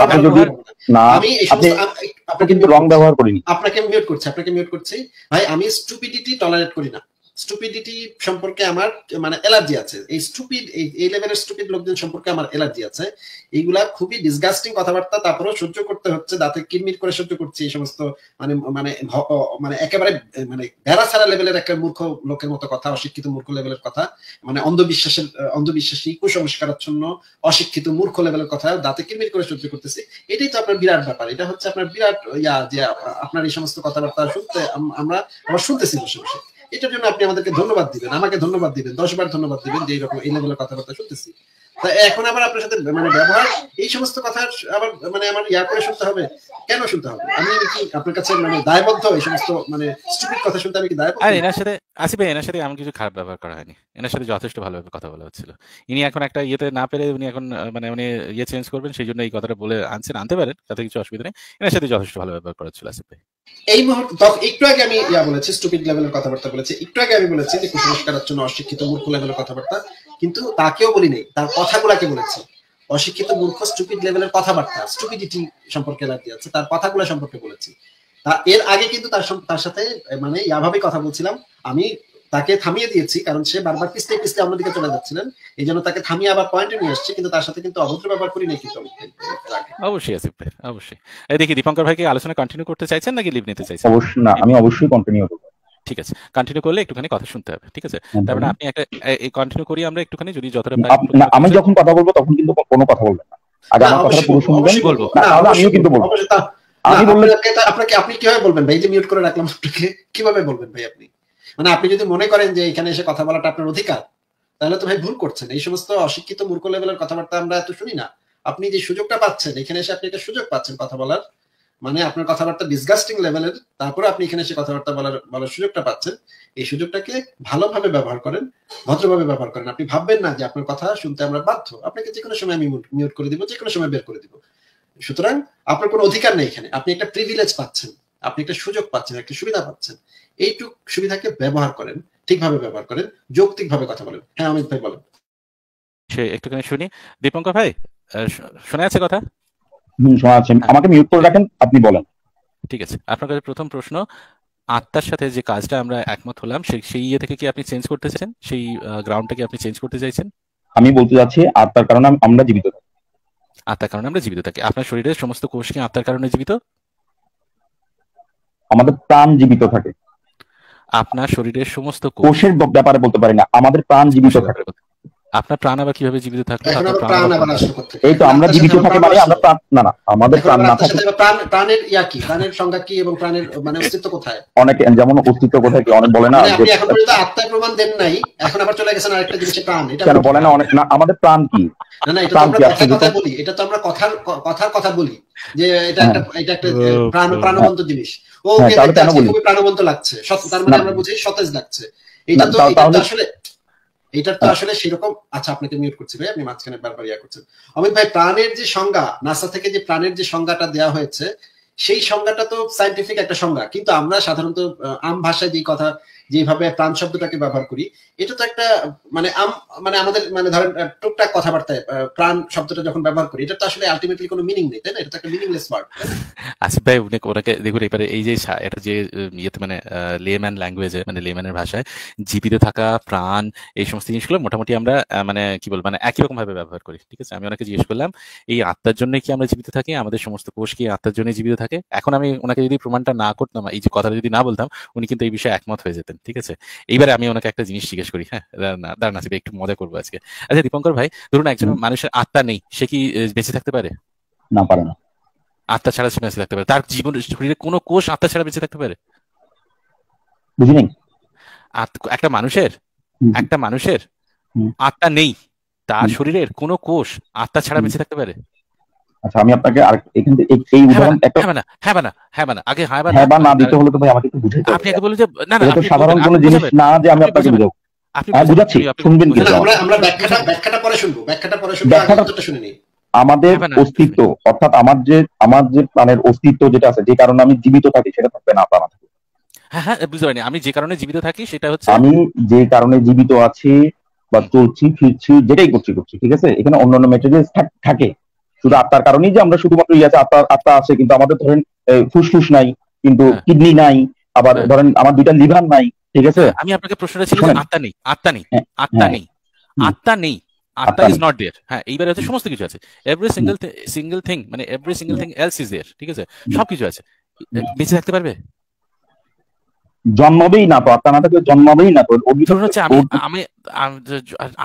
Speaker 3: আপনি যদি না আপনি আপনি কিন্তু রং ব্যবহার করিনি
Speaker 2: আপনাকে মিউট করছি আপনাকে মিউট করছি ভাই আমি স্টুপিডিটি টলারেট করি না স্টুপিডিটি সম্পর্কে আমার মানে এলার্জি আছে এই স্টুপিড এই লেভেলের স্টুপিড লোকজন সম্পর্কে আমার এলার্জি আছে এইগুলা খুবই ডিসগাস্টিং কথাবার্তা তারপরেও সহ্য করতে হচ্ছে দাঁতে কিরমির করে সহ্য করছি এই সমস্ত মানে মানে মানে একেবারে মানে ভেড়া ছাড়া লেভেলের একটা মূর্খ লোকের মতো কথা অশিক্ষিত মূর্খ লেভেলের কথা মানে অন্ধবিশ্বাসের অন্ধবিশ্বাসী কুসংস্কারাচ্ছন্ন অশিক্ষিত মূর্খ লেভেলের কথা দাঁতে কিরমির করে সহ্য করতেছি এটাই তো আপনার বিরাট ব্যাপার এটা হচ্ছে আপনার বিরাট ইয়া যে আপনার এই সমস্ত কথাবার্তা শুনতে আমরা আমরা শুনতেছি বসে বসে এটার জন্য আপনি আমাদেরকে ধন্যবাদ দিবেন আমাকে ধন্যবাদ দিবেন দশবার ধন্যবাদ দিবেন যে এইরকম এই লেভেলের কথাবার্তা শুনতেছি এখন আবার আপনার সাথে মানে ব্যবহার এই সমস্ত কথা আবার মানে আমার ইয়ার করে শুনতে হবে কেন শুনতে হবে আমি কি আপনার কাছে মানে দায়বদ্ধ এই সমস্ত মানে স্টুপিড কথা শুনতে আমি কি দায়বদ্ধ আরে এনার
Speaker 1: সাথে এনার সাথে কিছু খারাপ ব্যবহার করা হয়নি এনার সাথে যথেষ্ট ভালোভাবে কথা বলা হচ্ছিল ইনি এখন একটা ইয়েতে না পেরে উনি এখন মানে উনি ইয়ে চেঞ্জ করবেন সেই জন্য এই কথাটা বলে আনছেন আনতে পারেন তাতে কিছু অসুবিধা নেই এনার সাথে যথেষ্ট ভালো ব্যবহার করা ছিল আসিফ
Speaker 2: এই মুহূর্তে একটু আগে আমি ইয়া বলেছি স্টুপিড লেভেলের কথাবার্তা বলেছি একটু আগে আমি বলেছি যে কুসংস্কার জন্য অশিক্ষিত মূর্খ লেভেলের কথাবার্তা কিন্তু তাকেও বলি নেই তার কথাগুলাকে বলেছি অশিক্ষিত মূর্খ স্টুপিড লেভেলের কথাবার্তা স্টুপিডিটি সম্পর্কে রাজি আছে তার কথাগুলো সম্পর্কে বলেছি এর আগে কিন্তু তার তার সাথে মানে ইয়াভাবে কথা বলছিলাম আমি তাকে থামিয়ে দিয়েছি কারণ সে বারবার পিস্তে পিছলে অন্যদিকে চলে যাচ্ছিলেন এই জন্য তাকে থামিয়ে আবার পয়েন্টে নিয়ে আসছি কিন্তু তার সাথে কিন্তু অভদ্র ব্যবহার করি নাই
Speaker 1: কিন্তু অবশ্যই আসিফ ভাই অবশ্যই দেখি দীপঙ্কর ভাই কি আলোচনা কন্টিনিউ করতে চাইছেন নাকি লিভ নিতে চাইছেন অবশ্যই
Speaker 3: না আমি অবশ্যই কন্টিনিউ করব
Speaker 1: ঠিক আছে কন্টিনিউ করলে একটুখানি কথা শুনতে হবে ঠিক আছে হ্যাঁ, তারপরে মানে হ্যাঁ। আপনি একটা এই কন্টিনিউ করি আমরা একটুখানি যদি যতটা আমি
Speaker 3: যখন কথা বলবো তখন কিন্তু কোনো কথা বলবেন না
Speaker 2: আগে আমার কথা পুরো
Speaker 1: শুনবেন বলবো না আমিও কিন্তু বলবো আমি বলবেন আপনাকে আপনি কিভাবে বলবেন
Speaker 2: ভাই যে মিউট করে রাখলাম আপনাকে কিভাবে বলবেন ভাই আপনি মানে আপনি যদি মনে করেন যে এখানে এসে কথা বলাটা আপনার অধিকার তাহলে তো ভাই ভুল করছেন এই সমস্ত অশিক্ষিত মূর্খ লেভেলের কথাবার্তা আমরা এত শুনি না আপনি যে সুযোগটা পাচ্ছেন এখানে এসে আপনি একটা সুযোগ পাচ্ছেন কথা বলার মানে আপনার কথাবার্তা ডিসগাস্টিং লেভেলের তারপরে আপনি এখানে সে কথাবার্তা বলার বলার সুযোগটা পাচ্ছেন এই সুযোগটাকে ভালোভাবে ব্যবহার করেন ভদ্রভাবে ব্যবহার করেন আপনি ভাববেন না যে আপনার কথা শুনতে আমরা বাধ্য আপনাকে যে কোনো সময় আমি মিউট করে দিব যে কোনো সময় বের করে দিব সুতরাং আপনার কোনো অধিকার নেই এখানে আপনি একটা প্রিভিলেজ পাচ্ছেন আপনি একটা সুযোগ পাচ্ছেন একটা সুবিধা পাচ্ছেন এইটুক সুবিধাকে ব্যবহার করেন ঠিকভাবে ব্যবহার করেন যৌক্তিকভাবে
Speaker 1: কথা বলেন হ্যাঁ অমিত ভাই বলেন সে একটুখানি শুনি দীপঙ্কর ভাই শোনা আছে কথা
Speaker 3: শোনা যাচ্ছে হ্যাঁ। আমাকে মিউট করে রাখেন আপনি বলেন
Speaker 1: ঠিক আছে আপনার কাছে প্রথম প্রশ্ন আত্মার সাথে যে কাজটা আমরা একমত হলাম সেই ইয়ে থেকে কি আপনি চেঞ্জ করতে চাইছেন সেই গ্রাউন্ডটাকে আপনি চেঞ্জ করতে চাইছেন
Speaker 3: আমি বলতে যাচ্ছি আত্মার কারণে আমরা জীবিত থাকি
Speaker 1: আত্মার কারণে আমরা জীবিত থাকি আপনার শরীরের সমস্ত কোষ কি আত্মার কারণে জীবিত
Speaker 3: আমাদের প্রাণ জীবিত থাকে
Speaker 1: আপনার শরীরের সমস্ত
Speaker 3: কোষের ব্যাপারে বলতে পারি না আমাদের প্রাণ জীবিত থাকে
Speaker 1: আপনার প্রাণ আবার কিভাবে জীবিত থাকলো এই
Speaker 3: তো আমরা জীবিত থাকি মানে আমরা প্রাণ না না আমাদের প্রাণ না থাকে
Speaker 2: প্রাণ প্রাণের ইয়া কি প্রাণের সংজ্ঞা কি এবং প্রাণের মানে অস্তিত্ব কোথায়
Speaker 3: অনেক যেমন অস্তিত্ব কোথায় কি অনেক বলে না মানে আপনি এখন পর্যন্ত
Speaker 2: আত্মার প্রমাণ দেন নাই এখন আবার চলে গেছেন আরেকটা জিনিসে প্রাণ এটা কেন বলে না
Speaker 3: অনেক না আমাদের প্রাণ কি
Speaker 2: না না এটা আমরা আচ্ছা, কথা কথা বলি এটা তো আমরা কথার কথার কথা বলি যে এটা হ্যাঁ। একটা এটা একটা প্রাণ হ্যাঁ। প্রাণবন্ত জিনিস ও হ্যাঁ, কেন বলি প্রাণবন্ত লাগছে সত্য তার মানে আমরা বুঝি সতেজ লাগছে এটা তো আসলে এটা তো আচ্ছা। আসলে সেরকম আচ্ছা আপনাকে মিউট করছি ভাই আপনি মাঝখানে বারবার ইয়া করছেন অমিত ভাই প্রাণের যে সংজ্ঞা নাসা থেকে যে প্রাণের যে সংজ্ঞাটা দেওয়া হয়েছে সেই সংজ্ঞাটা তো সাইন্টিফিক একটা সংজ্ঞা কিন্তু আমরা সাধারণত আম ভাষায় যে কথা যেভাবে প্রাণ শব্দটাকে ব্যবহার করি এটা তো একটা মানে মানে আমাদের মানে ধরেন টুকটাক কথাবার্তায় প্রাণ শব্দটা যখন ব্যবহার করি এটা তো আসলে আলটিমেটলি কোনো মিনিং নেই তাই না এটা তো একটা মিনিংলেস ওয়ার্ড
Speaker 1: আসিফ ভাই উনি ওনাকে দেখুন এবারে এই যে এটা যে ইয়েতে মানে লেম্যান ল্যাঙ্গুয়েজে মানে লেম্যানের ভাষায় জীবিত থাকা প্রাণ এই সমস্ত জিনিসগুলো মোটামুটি আমরা মানে কি বলবো মানে একই রকম ভাবে ব্যবহার করি ঠিক আছে আমি ওনাকে জিজ্ঞেস করলাম এই আত্মার জন্য কি আমরা জীবিত থাকি আমাদের সমস্ত কোষ কি আত্মার জন্য জীবিত থাকে এখন আমি ওনাকে যদি প্রমাণটা না করতাম এই যে কথাটা যদি না বলতাম উনি কিন্তু এই বিষয়ে একমত হয়ে যেতেন ঠিক আছে এইবারে আমি ওনাকে একটা জিনিস জিজ্ঞেস করি হ্যাঁ দাঁড় নাসিবে একটু মজা করবো আজকে আচ্ছা দীপঙ্কর ভাই ধরুন একজন মানুষের আত্মা নেই সে কি বেঁচে থাকতে পারে না পারে না আত্মা ছাড়া বেঁচে থাকতে পারে তার জীবন শরীরে কোন কোষ আত্মা ছাড়া বেঁচে থাকতে পারে একটা মানুষের একটা মানুষের আত্মা নেই তার শরীরের কোন কোষ আত্মা ছাড়া বেঁচে থাকতে পারে
Speaker 3: আচ্ছা আমি আপনাকে এখান থেকে এই হ্যাঁ, উদাহরণ
Speaker 1: একটা হ্যাঁ না মানে, হ্যাঁ না মানে, হ্যাঁ না মানে, আগে হ্যাঁ, হ্যাঁ না হ্যাঁ না দিতে হলে তো
Speaker 3: ভাই আমাকে একটু বুঝাই আপনি
Speaker 1: আগে যে না না সাধারণ জিনিস না
Speaker 3: যে আমি আপনাকে বুঝাবো আপনি হ্যাঁ, বুঝাচ্ছি শুনবেন আমরা
Speaker 2: আমরা ব্যাখ্যাটা ব্যাখ্যাটা পরে শুনবো ব্যাখ্যাটা পরে শুনবো ব্যাখ্যাটা শুনে
Speaker 3: আমাদের অস্তিত্ব অর্থাৎ আমার যে আমার যে প্রাণের অস্তিত্ব যেটা আছে যে কারণে আমি জীবিত থাকি সেটা থাকবে না আপনার থাকবে
Speaker 1: হ্যাঁ হ্যাঁ বুঝতে পারিনি আমি যে কারণে জীবিত থাকি সেটা হচ্ছে আমি
Speaker 3: যে কারণে জীবিত আছি বা চলছি ফিরছি যেটাই করছি করছি ঠিক আছে এখানে অন্যান্য মেটেরিয়াল থাকে শুধু আত্মার কারণেই যে আমরা শুধুমাত্র ইয়ে আছে আত্মা আত্মা আছে কিন্তু আমাদের ধরেন ফুসফুস নাই কিন্তু হ্যাঁ। কিডনি নাই আবার হ্যাঁ। ধরেন আমার দুইটা লিভার নাই ঠিক আছে হ্যাঁ,
Speaker 1: আমি আপনাকে প্রশ্নটা ছিল আত্মা নেই আত্মা নেই আত্মা নেই আত্মা নেই আত্মা ইজ নট দেয়ার হ্যাঁ এইবারে হচ্ছে সমস্ত কিছু আছে এভরি সিঙ্গেল সিঙ্গেল থিং মানে every single thing else is there ঠিক আছে সবকিছু আছে বেঁচে থাকতে পারবে
Speaker 3: জন্মবেই না তো আত্মা না থাকলে জন্মবেই না তো হচ্ছে আমি
Speaker 1: আমি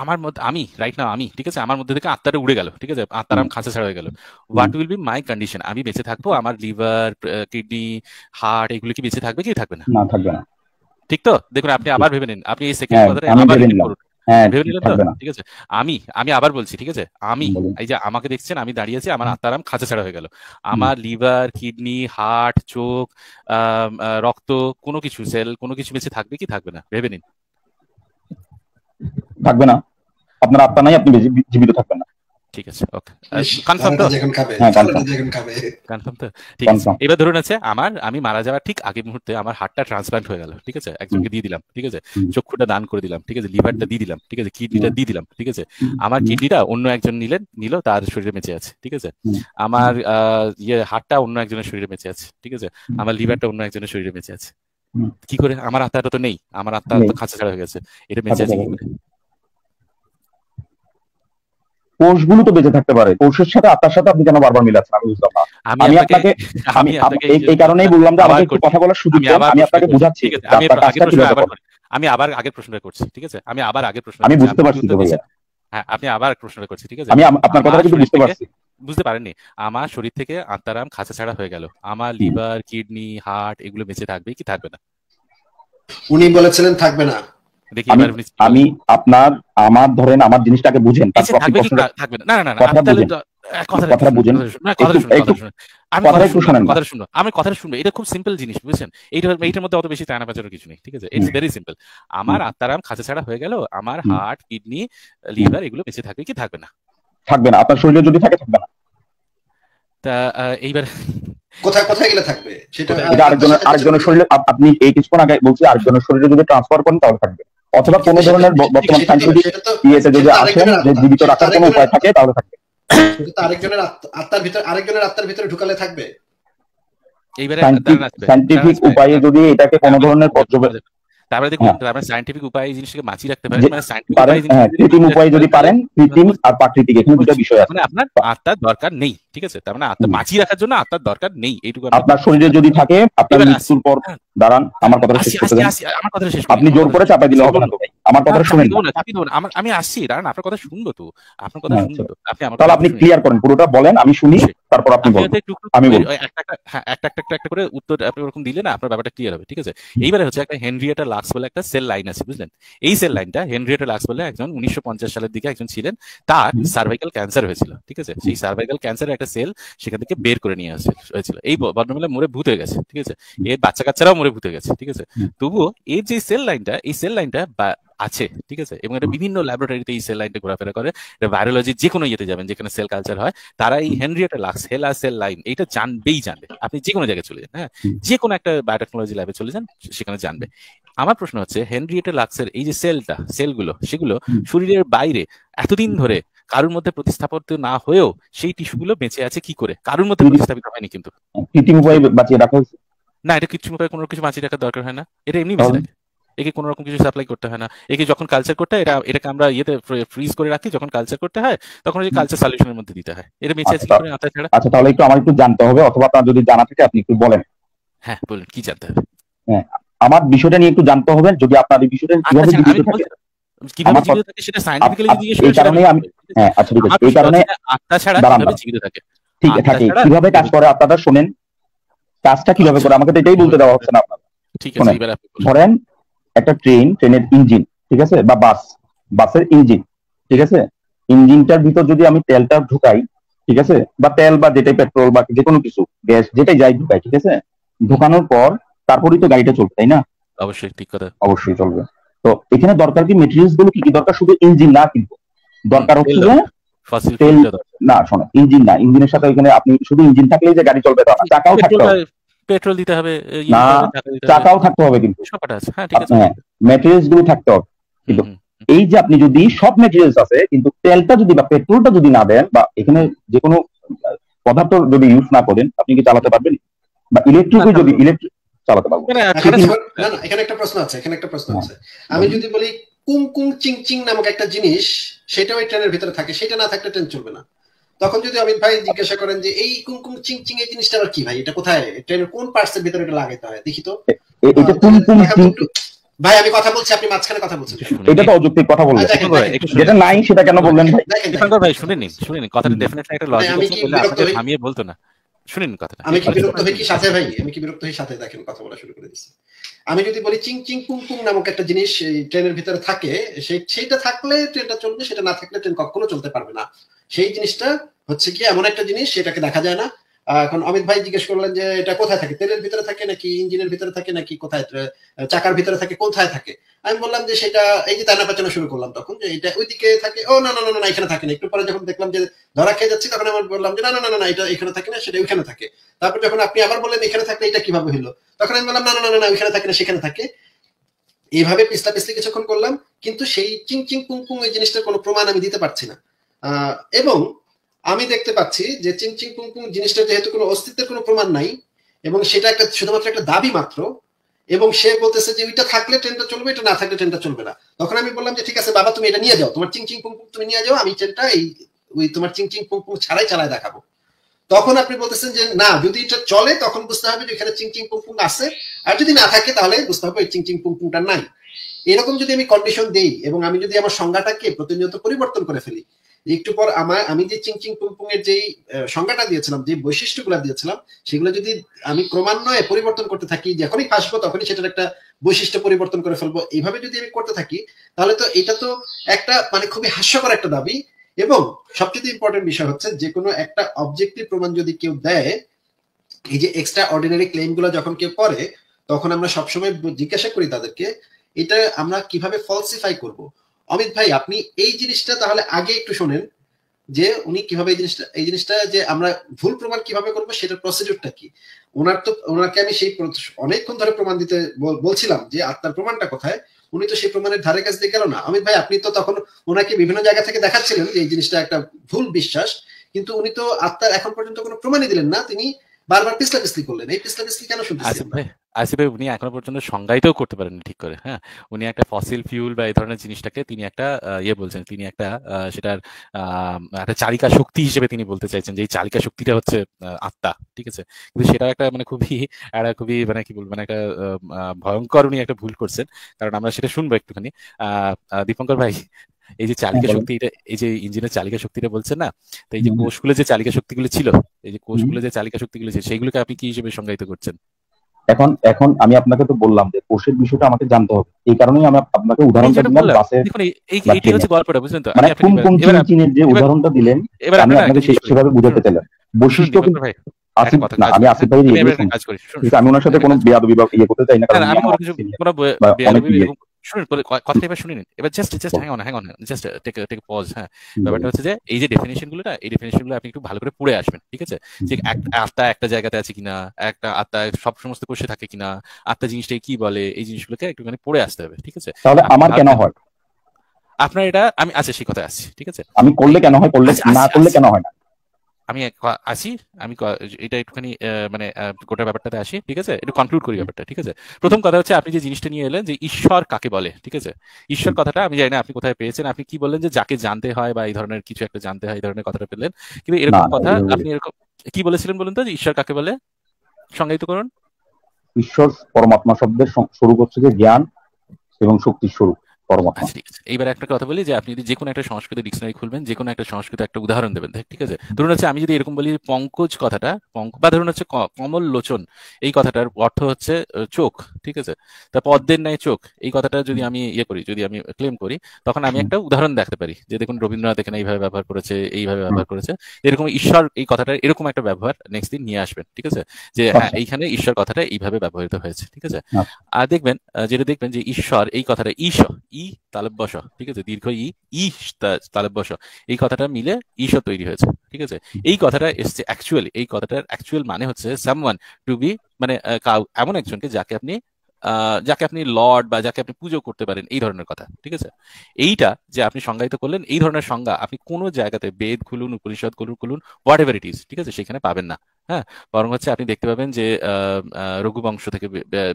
Speaker 1: আমার মধ্যে আমি রাইট না আমি ঠিক আছে আমার মধ্যে থেকে আত্মাটা উড়ে গেল ঠিক আছে আত্মার আম খাঁচা ছাড়া হয়ে গেল what will be my condition আমি বেঁচে থাকবো আমার লিভার কিডনি হার্ট এগুলো কি বেঁচে থাকবে কি থাকবে না না থাকবে না ঠিক তো দেখুন আপনি আবার ভেবে নিন আপনি এই সেকেন্ড হ্যাঁ, কথাটা আবার হ্যাঁ, ভেবে নিলেন তো ঠিক আছে আমি আমি আবার বলছি ঠিক আছে আমি এই যে আমাকে দেখছেন আমি দাঁড়িয়ে আছি আমার আত্মারাম খাঁচা ছাড়া হয়ে গেল আমার লিভার কিডনি হার্ট চোখ রক্ত কোনো কিছু সেল কোনো কিছু বেঁচে থাকবে কি থাকবে না ভেবে নিন
Speaker 3: থাকবে না আপনার আত্মা নাই আপনি জীবিত থাকবেন না ঠিক আছে ওকে কনফার্ম তো
Speaker 1: কনফার্ম হ্যাঁ, তো ঠিক আছে এবার ধরুন আছে আমার আমি মারা যাওয়ার ঠিক আগে মুহূর্তে আমার হাড়টা ট্রান্সপ্লান্ট হয়ে গেল ঠিক আছে একজনকে দিয়ে দিলাম ঠিক আছে চক্ষুটা দান করে দিলাম ঠিক আছে লিভারটা দিয়ে দিলাম ঠিক আছে কিডনিটা দিয়ে দিলাম ঠিক আছে আমার কিডনিটা অন্য একজন নিলেন নিল তার শরীরে বেঁচে আছে ঠিক আছে আমার ইয়ে হাড়টা অন্য একজনের শরীরে বেঁচে আছে ঠিক আছে আমার লিভারটা অন্য একজনের শরীরে বেঁচে আছে কি করে আমার আত্মাটা তো নেই আমার আত্মা তো খাঁচা ছাড়া হয়ে গেছে এটা বেঁচে আছে কি করে
Speaker 3: কোষগুলো তো বেঁচে থাকতে পারে কোষের সাথে আত্মার সাথে আপনি কেন বারবার মিলাচ্ছেন
Speaker 1: আমি আমি আপনাকে আমি এই কারণেই
Speaker 3: বললাম যে আমাকে একটু কথা বলার
Speaker 1: সুযোগ আমি আপনাকে বুঝাচ্ছি আমি আবার আগে প্রশ্নটা করছি ঠিক আছে আমি আবার আগে প্রশ্ন আমি বুঝতে পারছি তো ভাইয়া হ্যাঁ আপনি আবার প্রশ্নটা করছি ঠিক আছে আমি আপনার কথাটা কিন্তু বুঝতে পারছি বুঝতে পারেননি আমার শরীর থেকে আত্মারাম খাঁচা ছাড়া হয়ে গেল আমার লিভার কিডনি হার্ট এগুলো বেঁচে থাকবে কি থাকবে না
Speaker 2: উনি বলেছিলেন থাকবে না
Speaker 1: আমি
Speaker 3: আপনার আমার ধরেন আমার জিনিসটাকে বুঝেন আচ্ছা,
Speaker 1: থাকবে এটা খুব সিম্পল মধ্যে অত বেশি টানা কিছু নেই আমার আত্মারাম খাঁচা ছাড়া হয়ে আমার হার্ট কিডনি লিভার এগুলো বেঁচে কি থাকবে না
Speaker 3: থাকবে না আপনার শরীরে যদি থাকে থাকবে না
Speaker 1: তা এইবার কোথায় থাকবে সেটা আরেকজনের
Speaker 3: শরীরে আপনি এই কিছুক্ষণ আগে বলছি আরেকজনের শরীরে যদি ট্রান্সফার করেন তাহলে থাকবে অথবা কোনো ধরনের বর্তমান ইয়েতে যদি যে জীবিত রাখার কোনো উপায় থাকে তাহলে থাকবে
Speaker 2: আরেকজনের আত্মার ভিতরে আরেকজনের আত্মার ভিতরে ঢুকালে থাকবে
Speaker 1: মানে মানে
Speaker 3: উপায়ে হ্যাঁ। রাখতে
Speaker 1: মানে উপায় হ্যাঁ, যদি পারেন
Speaker 3: আর বিষয় আপনার
Speaker 1: আত্মার দরকার নেই ঠিক আছে তার মানে আত্মা বাঁচিয়ে রাখার জন্য আত্মার দরকার নেই এইটুকু আপনার শরীরে যদি
Speaker 3: থাকে আপনার মৃত্যুর পর হ্যাঁ। দাঁড়ান আমার কথাটা শেষ করতে দেন আমার কথাটা শেষ আপনি জোর করে চাপাই দিলে হবে না আমার কথা শুনেন
Speaker 1: না আপনি দেন আমার আমি আসছি দাঁড়ান আপনার কথা শুনবো তো আপনার কথা আচ্ছা। শুনবো তো আপনি আমার তাহলে আপনি
Speaker 3: ক্লিয়ার করেন পুরোটা বলেন আমি শুনি তারপর আপনি বলেন আমি বলি হ্যাঁ,
Speaker 1: একটা একটা একটা একটা করে উত্তর আপনি এরকম দিলেন না আপনার ব্যাপারটা ক্লিয়ার হবে ঠিক আছে এইবারে হচ্ছে একটা হেনরিয়েটা লাক্স বলে একটা সেল লাইন আছে বুঝলেন এই সেল লাইনটা হেনরিয়েটা লাক্স বলে একজন 1950 সালের দিকে একজন ছিলেন তার সার্ভাইকাল ক্যান্সার হয়েছিল ঠিক আছে সেই সার্ভাইকাল ক্যান্সারের একটা সেল সেখান থেকে বের করে নিয়ে আসে হয়েছিল এই বর্ণমেলা মরে ভূত হয়ে গেছে ঠিক আছে এর বাচ্চা কাচ্চারাও মরে ভূত হয়ে গেছে ঠিক আছে তবুও এর যে সেল লাইনটা এই সেল লাইনটা আছে ঠিক আছে এবং এটা বিভিন্ন ল্যাবরেটরিতে এই সেল লাইনটা ঘোরাফেরা করে এটা ভাইরোলজি যে কোনো ইয়েতে যাবেন যেখানে সেল কালচার হয় তারা এই হেনরিয়েটা লাক্স আর সেল লাইন এটা জানবেই জানবে আপনি যে কোনো জায়গায় চলে যান হ্যাঁ যে কোনো একটা বায়োটেকনোলজি ল্যাবে চলে যান সেখানে জানবে আমার প্রশ্ন হচ্ছে হেনরিয়েটা লাক্সের এই যে সেলটা সেলগুলো সেগুলো শরীরের বাইরে এতদিন ধরে কারোর মধ্যে প্রতিস্থাপিত না হয়েও সেই টিস্যুগুলো বেঁচে আছে কি করে কারোর মধ্যে প্রতিস্থাপিত হয়নি কিন্তু
Speaker 3: কৃত্রিম উপায়ে বাঁচিয়ে রাখা হয়েছে
Speaker 1: না এটা কৃত্রিম উপায়ে কোনো কিছু বাঁচিয়ে রাখার দরকার হয় না এটা এমনি বেঁচে থাকে একে কোন রকম কিছু সাপ্লাই করতে হয় না একে যখন কালচার করতে হয় এটা এটাকে আমরা ইয়েতে ফ্রিজ করে রাখি যখন কালচার করতে হয় তখন ওই কালচার সলিউশনের মধ্যে দিতে হয় এটা মিছে আছে আচ্ছা, করে আটা ছাড়া আচ্ছা তাহলে
Speaker 3: একটু আমার একটু জানতে হবে অথবা আপনি যদি জানা থাকে আপনি একটু বলেন
Speaker 1: হ্যাঁ বলুন কি জানতে হবে
Speaker 3: হ্যাঁ আমার বিষয়টা নিয়ে একটু জানতে হবে যদি আপনার এই বিষয়টা আচ্ছা, কিভাবে আচ্ছা, কিভাবে কাজ করে আপনারা কাজটা কিভাবে আচ্ছা। করে আমাকে তো এটাই বলতে দেওয়া হচ্ছে না ধরেন একটা ট্রেন ট্রেনের ইঞ্জিন ঠিক আছে বা বাস বাসের ইঞ্জিন ঠিক আছে ইঞ্জিনটার ভিতর যদি আমি তেলটা ঢুকাই ঠিক আছে বা তেল বা যেটাই পেট্রোল বা যে কোনো কিছু গ্যাস যেটাই যাই ঢুকাই ঠিক আছে ঢুকানোর পর তারপরেই তো গাড়িটা চলবে তাই না
Speaker 1: অবশ্যই ঠিক কথা
Speaker 3: অবশ্যই চলবে তো এখানে দরকার কি মেটেরিয়ালস গুলো কি কি দরকার শুধু ইঞ্জিন না কিন্তু দরকার হচ্ছে তেল না শোনো ইঞ্জিন না ইঞ্জিনের সাথে এখানে আপনি শুধু ইঞ্জিন থাকলেই যে গাড়ি চলবে তা না থাকতে হবে
Speaker 1: পেট্রোল দিতে হবে না চাকাও থাকতে হবে কিন্তু হ্যাঁ ঠিক
Speaker 3: মেটেরিয়ালস হ্যাঁ, গুলো থাকতে হবে কিন্তু এই যে আপনি যদি সব মেটেরিয়ালস আছে কিন্তু তেলটা যদি বা পেট্রোলটা যদি না দেন বা এখানে যে কোনো পদার্থ যদি ইউজ না করেন আপনি কি চালাতে পারবেন বা ইলেকট্রিক যদি ইলেকট্রিক চালাতে পারবো আচ্ছা,
Speaker 2: এখানে একটা প্রশ্ন আছে এখানে একটা প্রশ্ন হ্যাঁ। আছে আমি যদি বলি নামক একটা জিনিস ট্রেনের ভিতরে থাকে সেটা না থাকলে ট্রেন চলবে না তখন যদি অমিত ভাই জিজ্ঞাসা করেন যে এই এই জিনিসটা আবার কি ভাই এটা কোথায় ট্রেনের কোন পার্টস ভিতরে এটা লাগাইতে হয় দেখি তো এটা ভাই আমি কথা বলছি আপনি মাঝখানে কথা বলছেন
Speaker 3: এটা তো অযৌক্তিক কথা বললেন
Speaker 2: আচ্ছা, যেটা নাই সেটা কেন বললেন
Speaker 1: ভাই ভাই শুনে নিন শুনে নিন কথাটা ডেফিনেটলি একটা মানে লজিক বলতো না শুনেন কথাটা আমি কি বিরক্ত হই কি সাথে ভাই
Speaker 2: আমি কি বিরক্ত হই সাথে দেখেন কথা বলা শুরু করে দিছি আমি যদি বলি চিং চিং কুং কুং নামক একটা জিনিস ট্রেনের ভিতরে থাকে সেই সেইটা থাকলে ট্রেনটা চলবে সেটা না থাকলে ট্রেন কখনো চলতে পারবে না সেই জিনিসটা হচ্ছে কি এমন একটা জিনিস সেটাকে দেখা যায় না এখন অমিত ভাই জিজ্ঞেস করলেন যে এটা কোথায় থাকে তেলের ভিতরে থাকে নাকি ইঞ্জিনের ভিতরে থাকে নাকি কোথায় চাকার ভিতরে থাকে কোথায় থাকে আমি বললাম যে সেটা এই যে তানা পাচানো শুরু করলাম তখন যে এটা ওইদিকে থাকে ও না না না না এখানে থাকে না একটু পরে যখন দেখলাম যে ধরা খেয়ে যাচ্ছে তখন আমি বললাম যে না না না না এটা এখানে থাকে না সেটা ওইখানে থাকে তারপর যখন আপনি আবার বললেন এখানে থাকলে এটা কিভাবে হলো তখন আমি বললাম না না না না ওইখানে থাকে না সেখানে থাকে এইভাবে পিস্তা পিস্তি কিছুক্ষণ করলাম কিন্তু সেই চিং চিং কুং কুং এই জিনিসটার কোনো প্রমাণ আমি দিতে পারছি না এবং আমি দেখতে পাচ্ছি যে চিং চিং কুং কুং জিনিসটা যেহেতু কোনো অস্তিত্বের কোনো প্রমাণ নাই এবং সেটা একটা শুধুমাত্র একটা দাবি মাত্র এবং সে বলতেছে যে ওইটা থাকলে ট্রেনটা চলবে এটা না থাকলে ট্রেনটা চলবে না তখন আমি বললাম যে ঠিক আছে বাবা তুমি এটা নিয়ে যাও তোমার চিং চিং পুং পুং তুমি নিয়ে যাও আমি ট্রেনটা এই ওই তোমার চিং চিং পুং পুং ছাড়াই চালায় দেখাবো তখন আপনি বলতেছেন যে না যদি এটা চলে তখন বুঝতে হবে যে এখানে চিং চিং পুং পুং আছে আর যদি না থাকে তাহলে বুঝতে হবে চিং চিং পুং পুংটা নাই এরকম যদি আমি কন্ডিশন দেই এবং আমি যদি আমার সংজ্ঞাটাকে প্রতিনিয়ত পরিবর্তন করে ফেলি একটু পর আমার আমি যে চিং চিং পুংপুং এর যে সংজ্ঞাটা দিয়েছিলাম যে বৈশিষ্ট্যগুলো দিয়েছিলাম সেগুলো যদি আমি ক্রমান্বয়ে পরিবর্তন করতে থাকি যখনই ফাঁসবো তখনই সেটার একটা বৈশিষ্ট্য পরিবর্তন করে ফেলবো এইভাবে যদি আমি করতে থাকি তাহলে তো এটা তো একটা মানে খুবই হাস্যকর একটা দাবি এবং সবচেয়ে ইম্পর্টেন্ট বিষয় হচ্ছে যে কোনো একটা অবজেক্টিভ প্রমাণ যদি কেউ দেয় এই যে এক্সট্রা অর্ডিনারি ক্লেম গুলো যখন কেউ করে তখন আমরা সবসময় জিজ্ঞাসা করি তাদেরকে এটা আমরা কিভাবে ফলসিফাই করব অমিত ভাই আপনি এই জিনিসটা তাহলে আগে একটু শোনেন যে উনি কিভাবে এই জিনিসটা এই জিনিসটা যে আমরা ভুল প্রমাণ কিভাবে করব সেটার প্রসিডিউরটা কি ওনার তো ওনাকে আমি সেই অনেকক্ষণ ধরে প্রমাণ দিতে বলছিলাম যে আত্মার প্রমাণটা কোথায় উনি তো সেই প্রমাণের ধারে কাছ দিয়ে গেল না অমিত ভাই আপনি তো তখন ওনাকে বিভিন্ন জায়গা থেকে দেখাচ্ছিলেন যে এই জিনিসটা একটা ভুল বিশ্বাস কিন্তু উনি তো আত্মার এখন পর্যন্ত কোনো প্রমাণই দিলেন না তিনি বারবার পিছলা পিছলি করলেন এই পিছলা পিছলি কেন শুনতেছি
Speaker 1: আসিফ ভাই উনি এখনো পর্যন্ত সংজ্ঞায়িতও করতে পারেননি ঠিক করে হ্যাঁ উনি একটা ফসিল ফিউল বা এই ধরনের জিনিসটাকে তিনি একটা ইয়ে বলছেন তিনি একটা সেটার একটা চালিকা শক্তি হিসেবে তিনি বলতে চাইছেন যে এই চালিকা শক্তিটা হচ্ছে আত্মা ঠিক আছে কিন্তু সেটা একটা মানে খুবই একটা খুবই মানে কি বলবো মানে একটা ভয়ঙ্কর উনি একটা ভুল করছেন কারণ আমরা সেটা শুনবো একটুখানি আহ দীপঙ্কর ভাই এই যে চালিকা হ্যাঁ, শক্তি এই যে ইঞ্জিনের চালিকা শক্তিটা বলছেন না তো এই যে কোষগুলো যে চালিকা শক্তিগুলো ছিল এই যে কোষগুলো যে চালিকা শক্তিগুলো ছিল সেইগুলোকে আপনি কি হিসেবে সংজ্ঞায়িত করছেন
Speaker 3: এখন এখন আমি আপনাকে তো বললাম যে কোষের বিষয়টা আমাকে জানতে হবে এই কারণেই আমি আপনাকে উদাহরণটা দিলাম বাসে দেখুন
Speaker 1: এইটি হচ্ছে গল্পটা বুঝছেন তো মানে কোন কোন
Speaker 3: চিনের যে উদাহরণটা দিলেন আমি আপনাকে সেভাবে বুঝাতে চাইলাম বৈশিষ্ট্য আসিফ না আমি আমি ওনার সাথে কোনো বিয়াদ বিভাগ ইয়ে করতে
Speaker 1: চাই না কারণ আমি কোনো কিছু কোনো শুনুন কথাটা এবার শুনে এবার just just hang on hang on just take take pause হ্যাঁ mm-hmm. ব্যাপারটা হচ্ছে যে এই যে ডেফিনেশন গুলো না এই ডেফিনেশন গুলো আপনি একটু ভালো করে পড়ে আসবেন ঠিক আছে mm-hmm. যে আত্মা একটা জায়গাতে আছে কিনা একটা আত্মা সব সমস্ত কোষে থাকে কিনা আত্মা জিনিসটা কি বলে এই জিনিসগুলোকে একটুখানি পড়ে আসতে হবে ঠিক আছে তাহলে আমার কেন হয় আপনার এটা আমি আচ্ছা সেই কথায় আসছি ঠিক আছে
Speaker 3: আমি করলে কেন হয় করলে আচ্ছা, আচ্ছা, না করলে আচ্ছা। কেন হয় না
Speaker 1: আমি আসি আমি এটা একটুখানি মানে গোটা ব্যাপারটাতে আসি ঠিক আছে একটু কনক্লুড করি ব্যাপারটা ঠিক আছে প্রথম কথা হচ্ছে আপনি যে জিনিসটা নিয়ে এলেন যে ঈশ্বর কাকে বলে ঠিক আছে ঈশ্বর কথাটা আমি জানি না আপনি কোথায় পেয়েছেন আপনি কি বললেন যে যাকে জানতে হয় বা এই ধরনের কিছু একটা জানতে হয় এই ধরনের কথাটা পেলেন কিন্তু এরকম কথা আপনি এরকম কি বলেছিলেন বলুন তো যে ঈশ্বর কাকে বলে সংজ্ঞায়িত করুন
Speaker 3: ঈশ্বর পরমাত্মা শব্দের স্বরূপ হচ্ছে যে জ্ঞান এবং শক্তির স্বরূপ আচ্ছা,
Speaker 1: এইবার একটা কথা বলি যে আপনি যদি যে কোনো একটা সংস্কৃত ডিকশনারি খুলবেন যে কোনো একটা সংস্কৃত একটা উদাহরণ দেবেন ঠিক আছে ধরুন হচ্ছে আমি যদি এরকম বলি পঙ্কজ কথাটা বা ধরুন হচ্ছে কমল লোচন এই কথাটার অর্থ হচ্ছে চোখ ঠিক আছে তা পদ্মের ন্যায় চোখ এই কথাটা যদি আমি ইয়ে করি যদি আমি ক্লেম করি তখন আমি একটা উদাহরণ দেখতে পারি যে দেখুন রবীন্দ্রনাথ এখানে এইভাবে ব্যবহার করেছে এইভাবে ব্যবহার করেছে এরকম ঈশ্বর এই কথাটা এরকম একটা ব্যবহার নেক্সট দিন নিয়ে আসবেন ঠিক আছে যে হ্যাঁ আচ্ছা। এইখানে ঈশ্বর কথাটা এইভাবে ব্যবহৃত হয়েছে ঠিক আছে আচ্ছা। আর দেখবেন যেটা দেখবেন যে ঈশ্বর এই কথাটা ঈশ্বর ই তালেব বসা ঠিক আছে দীর্ঘ ই ই তালেব বসা এই কথাটা মিলে ইস তৈরি হয়েছে ঠিক আছে এই কথাটা এসছে অ্যাকচুয়ালি এই কথাটার অ্যাকচুয়াল মানে হচ্ছে সামওয়ান টু বি মানে এমন একজনকে যাকে আপনি যাকে আপনি লর্ড বা যাকে আপনি পুজো করতে পারেন এই ধরনের কথা ঠিক আছে এইটা যে আপনি সংজ্ঞায়িত করলেন এই ধরনের সংজ্ঞা আপনি কোনো জায়গাতে বেদ খুলুন উপনিষদ খুলুন খুলুন হোয়াট এভার ইট ইজ ঠিক আছে সেখানে পাবেন না হ্যাঁ বরং হচ্ছে আপনি দেখতে পাবেন যে রঘুবংশ থেকে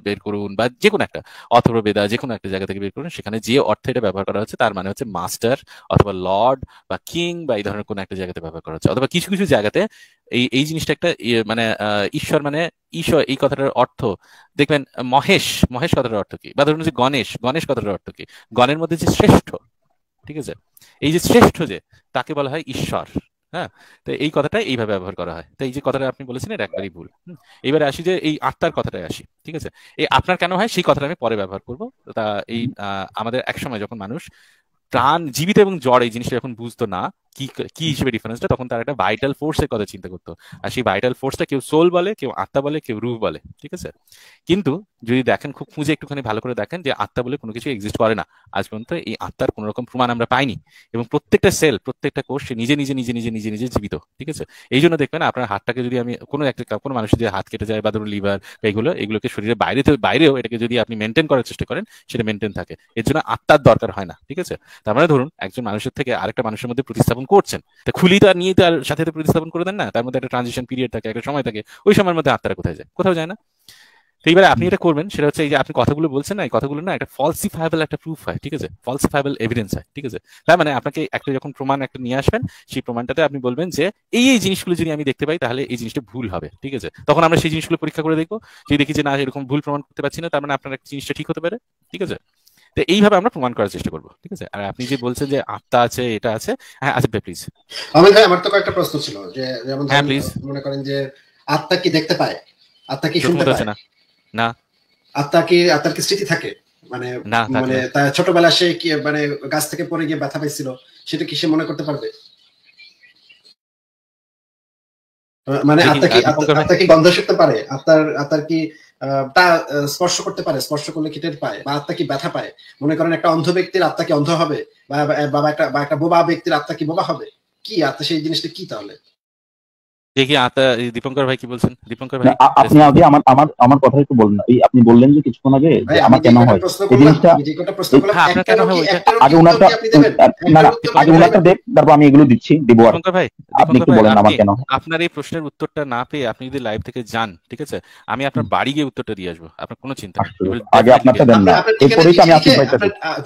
Speaker 1: বের করুন বা যে কোনো একটা অথর্ববেদা যে কোনো একটা জায়গা থেকে বের করুন সেখানে যে অর্থে এটা ব্যবহার করা হচ্ছে তার মানে হচ্ছে মাস্টার অথবা লর্ড বা কিং বা এই ধরনের কোনো একটা জায়গাতে ব্যবহার করা হচ্ছে অথবা কিছু কিছু জায়গাতে এই এই জিনিসটা একটা ইয়ে, মানে ঈশ্বর মানে ঈশ্বর এই কথাটার অর্থ দেখবেন মহেশ মহেশ কথাটার অর্থ কি বা ধরুন যে গণেশ গণেশ কথাটার অর্থ কি গণের মধ্যে যে শ্রেষ্ঠ ঠিক আছে এই যে শ্রেষ্ঠ যে তাকে বলা হয় ঈশ্বর হ্যাঁ তো এই কথাটা এইভাবে ব্যবহার করা হয় তো এই যে কথাটা আপনি বলেছেন এটা একবারই ভুল এবারে আসি যে এই আত্মার কথাটাই আসি ঠিক আছে এই আপনার কেন হয় সেই কথাটা আমি পরে ব্যবহার করব তা এই আমাদের একসময় যখন মানুষ প্রাণ জীবিত এবং জ্বর এই জিনিসটা যখন বুঝতো না কি কি হিসেবে ডিফারেন্সটা তখন তার একটা ভাইটাল ফোর্সের কথা চিন্তা করতো আর সেই ভাইটাল ফোর্সটা কেউ সোল বলে কেউ আত্মা বলে কেউ রুহ বলে ঠিক আছে কিন্তু যদি দেখেন খুব খুঁজে একটুখানি ভালো করে দেখেন যে আত্মা বলে কোনো কিছু এক্সিস্ট করে না আজ পর্যন্ত এই আত্মার কোনো রকম প্রমাণ আমরা পাইনি এবং প্রত্যেকটা সেল প্রত্যেকটা কোর্স সে নিজে নিজে নিজে নিজে নিজে নিজে জীবিত ঠিক আছে এই জন্য দেখবেন আপনার হাতটাকে যদি আমি কোনো একটা কোনো মানুষ যদি হাত কেটে যায় বা ধরুন লিভার এগুলো এগুলোকে শরীরের বাইরে বাইরেও এটাকে যদি আপনি মেনটেন করার চেষ্টা করেন সেটা মেনটেন থাকে এর জন্য আত্মার দরকার হয় না ঠিক আছে তার মানে ধরুন একজন মানুষের থেকে আরেকটা মানুষের মধ্যে প্রতিস্থাপন করছেন তা খুলি তো আর নিয়ে তো আর সাথে সাথে প্রতিস্থাপন করে দেন না তার মধ্যে একটা ট্রানজিশন পিরিয়ড থাকে একটা সময় থাকে ওই সময়ের মধ্যে আত্মারা কোথায় যায় কোথাও যায় না এইবার আপনি এটা করবেন সেটা হচ্ছে এই যে আপনি কথাগুলো বলছেন না এই কথাগুলো না একটা ফলসিফাইবল একটা প্রুফ হয় ঠিক আছে ফলসিফাইবল এভিডেন্স হয় ঠিক আছে তার মানে আপনাকে একটা যখন প্রমাণ একটা নিয়ে আসবেন সেই প্রমাণটাতে আপনি বলবেন যে এই এই জিনিসগুলো যদি আমি দেখতে পাই তাহলে এই জিনিসটা ভুল হবে ঠিক আছে তখন আমরা সেই জিনিসগুলো পরীক্ষা করে দেখবো যদি দেখি যে না এরকম ভুল প্রমাণ করতে পারছি না তার মানে আপনার একটা জিনিসটা ঠিক হতে পারে ঠিক আছে তো এইভাবে আমরা প্রমাণ করার চেষ্টা করবো ঠিক আছে আর আপনি যে বলছেন যে আত্মা আছে এটা আছে হ্যাঁ আচ্ছা প্লিজ
Speaker 2: আমি ভাই আমার তো কয়েকটা প্রশ্ন ছিল যে যেমন হ্যাঁ প্লিজ মনে করেন যে আত্মা কি দেখতে পায় আত্মা কি শুনতে পায়
Speaker 1: না না
Speaker 2: আত্মা কি আত্মার কি স্মৃতি থাকে মানে মানে ছোটবেলা সে কি মানে গাছ থেকে পড়ে গিয়ে ব্যথা পাইছিল সেটা কি সে মনে করতে পারবে মানে আত্মা কি আত্মা কি গন্ধ শুকতে পারে আত্মার আত্মার কি তা স্পর্শ করতে পারে স্পর্শ করলে কি পায় বা আত্মা কি ব্যথা পায় মনে করেন একটা অন্ধ ব্যক্তির আত্মা কি অন্ধ হবে বা একটা বা একটা বোবা ব্যক্তির আত্মা কি বোবা হবে কি আত্মা সেই জিনিসটা কি তাহলে
Speaker 1: দেখি আতা দীপঙ্কর ভাই কি বলছেন দীপঙ্কর ভাই আপনি আগে আমার
Speaker 3: আমার আমার কথা একটু বলুন এই আপনি বললেন যে কিছুক্ষণ আগে আমার কেন হয় এই জিনিসটা হ্যাঁ, আগে উনারটা না না আগে উনারটা দেখ তারপর আমি এগুলো দিচ্ছি দীপঙ্কর ভাই আপনি একটু বলেন আমার কেন
Speaker 1: আপনার এই প্রশ্নের উত্তরটা না পেয়ে আপনি যদি লাইভ থেকে যান ঠিক আছে আমি আপনার বাড়ি গিয়ে উত্তরটা দিয়ে আসবো আপনার কোনো চিন্তা নেই
Speaker 3: আগে আপনারটা
Speaker 2: দেন না এরপরেই তো আমি আসিফ ভাই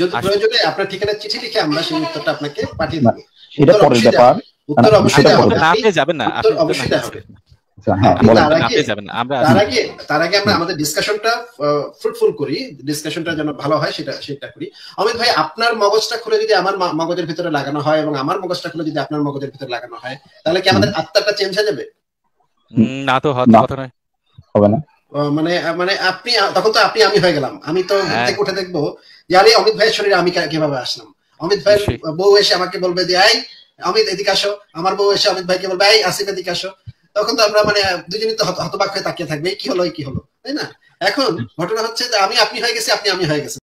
Speaker 2: যদি প্রয়োজনে আপনার ঠিকানা চিঠি লিখে আমরা সেই উত্তরটা আপনাকে পাঠিয়ে দেব এটা পরের ব্যাপার আপনার মগজটা খুলে যদি আমার মগজের ভিতরে লাগানো হয় এবং আমার মগজটা খুলে যদি আপনার মগজের ভিতরে লাগানো হয় তাহলে কি আমাদের আত্মাটা চেঞ্জ হয়ে যাবে
Speaker 1: না তো হবে না
Speaker 2: মানে মানে আপনি তখন তো আপনি আমি হয়ে গেলাম আমি তো হ্যাঁ। উঠে দেখবো যে আরে অমিত ভাইয়ের শরীরে আমি কিভাবে আসলাম অমিত ভাইয়ের বউ এসে আমাকে বলবে যে আই অমিত এদিকে আসো আমার বউ এসে অমিত ভাইকে বলবে আসিফ এদিকে আসো তখন তো আমরা মানে দুজনই তো হতবাক হয়ে তাকিয়ে থাকবে কি হলো কি হলো তাই না এখন ঘটনা হচ্ছে
Speaker 3: যে আমি আপনি হয়ে গেছি আপনি আমি হয়ে গেছে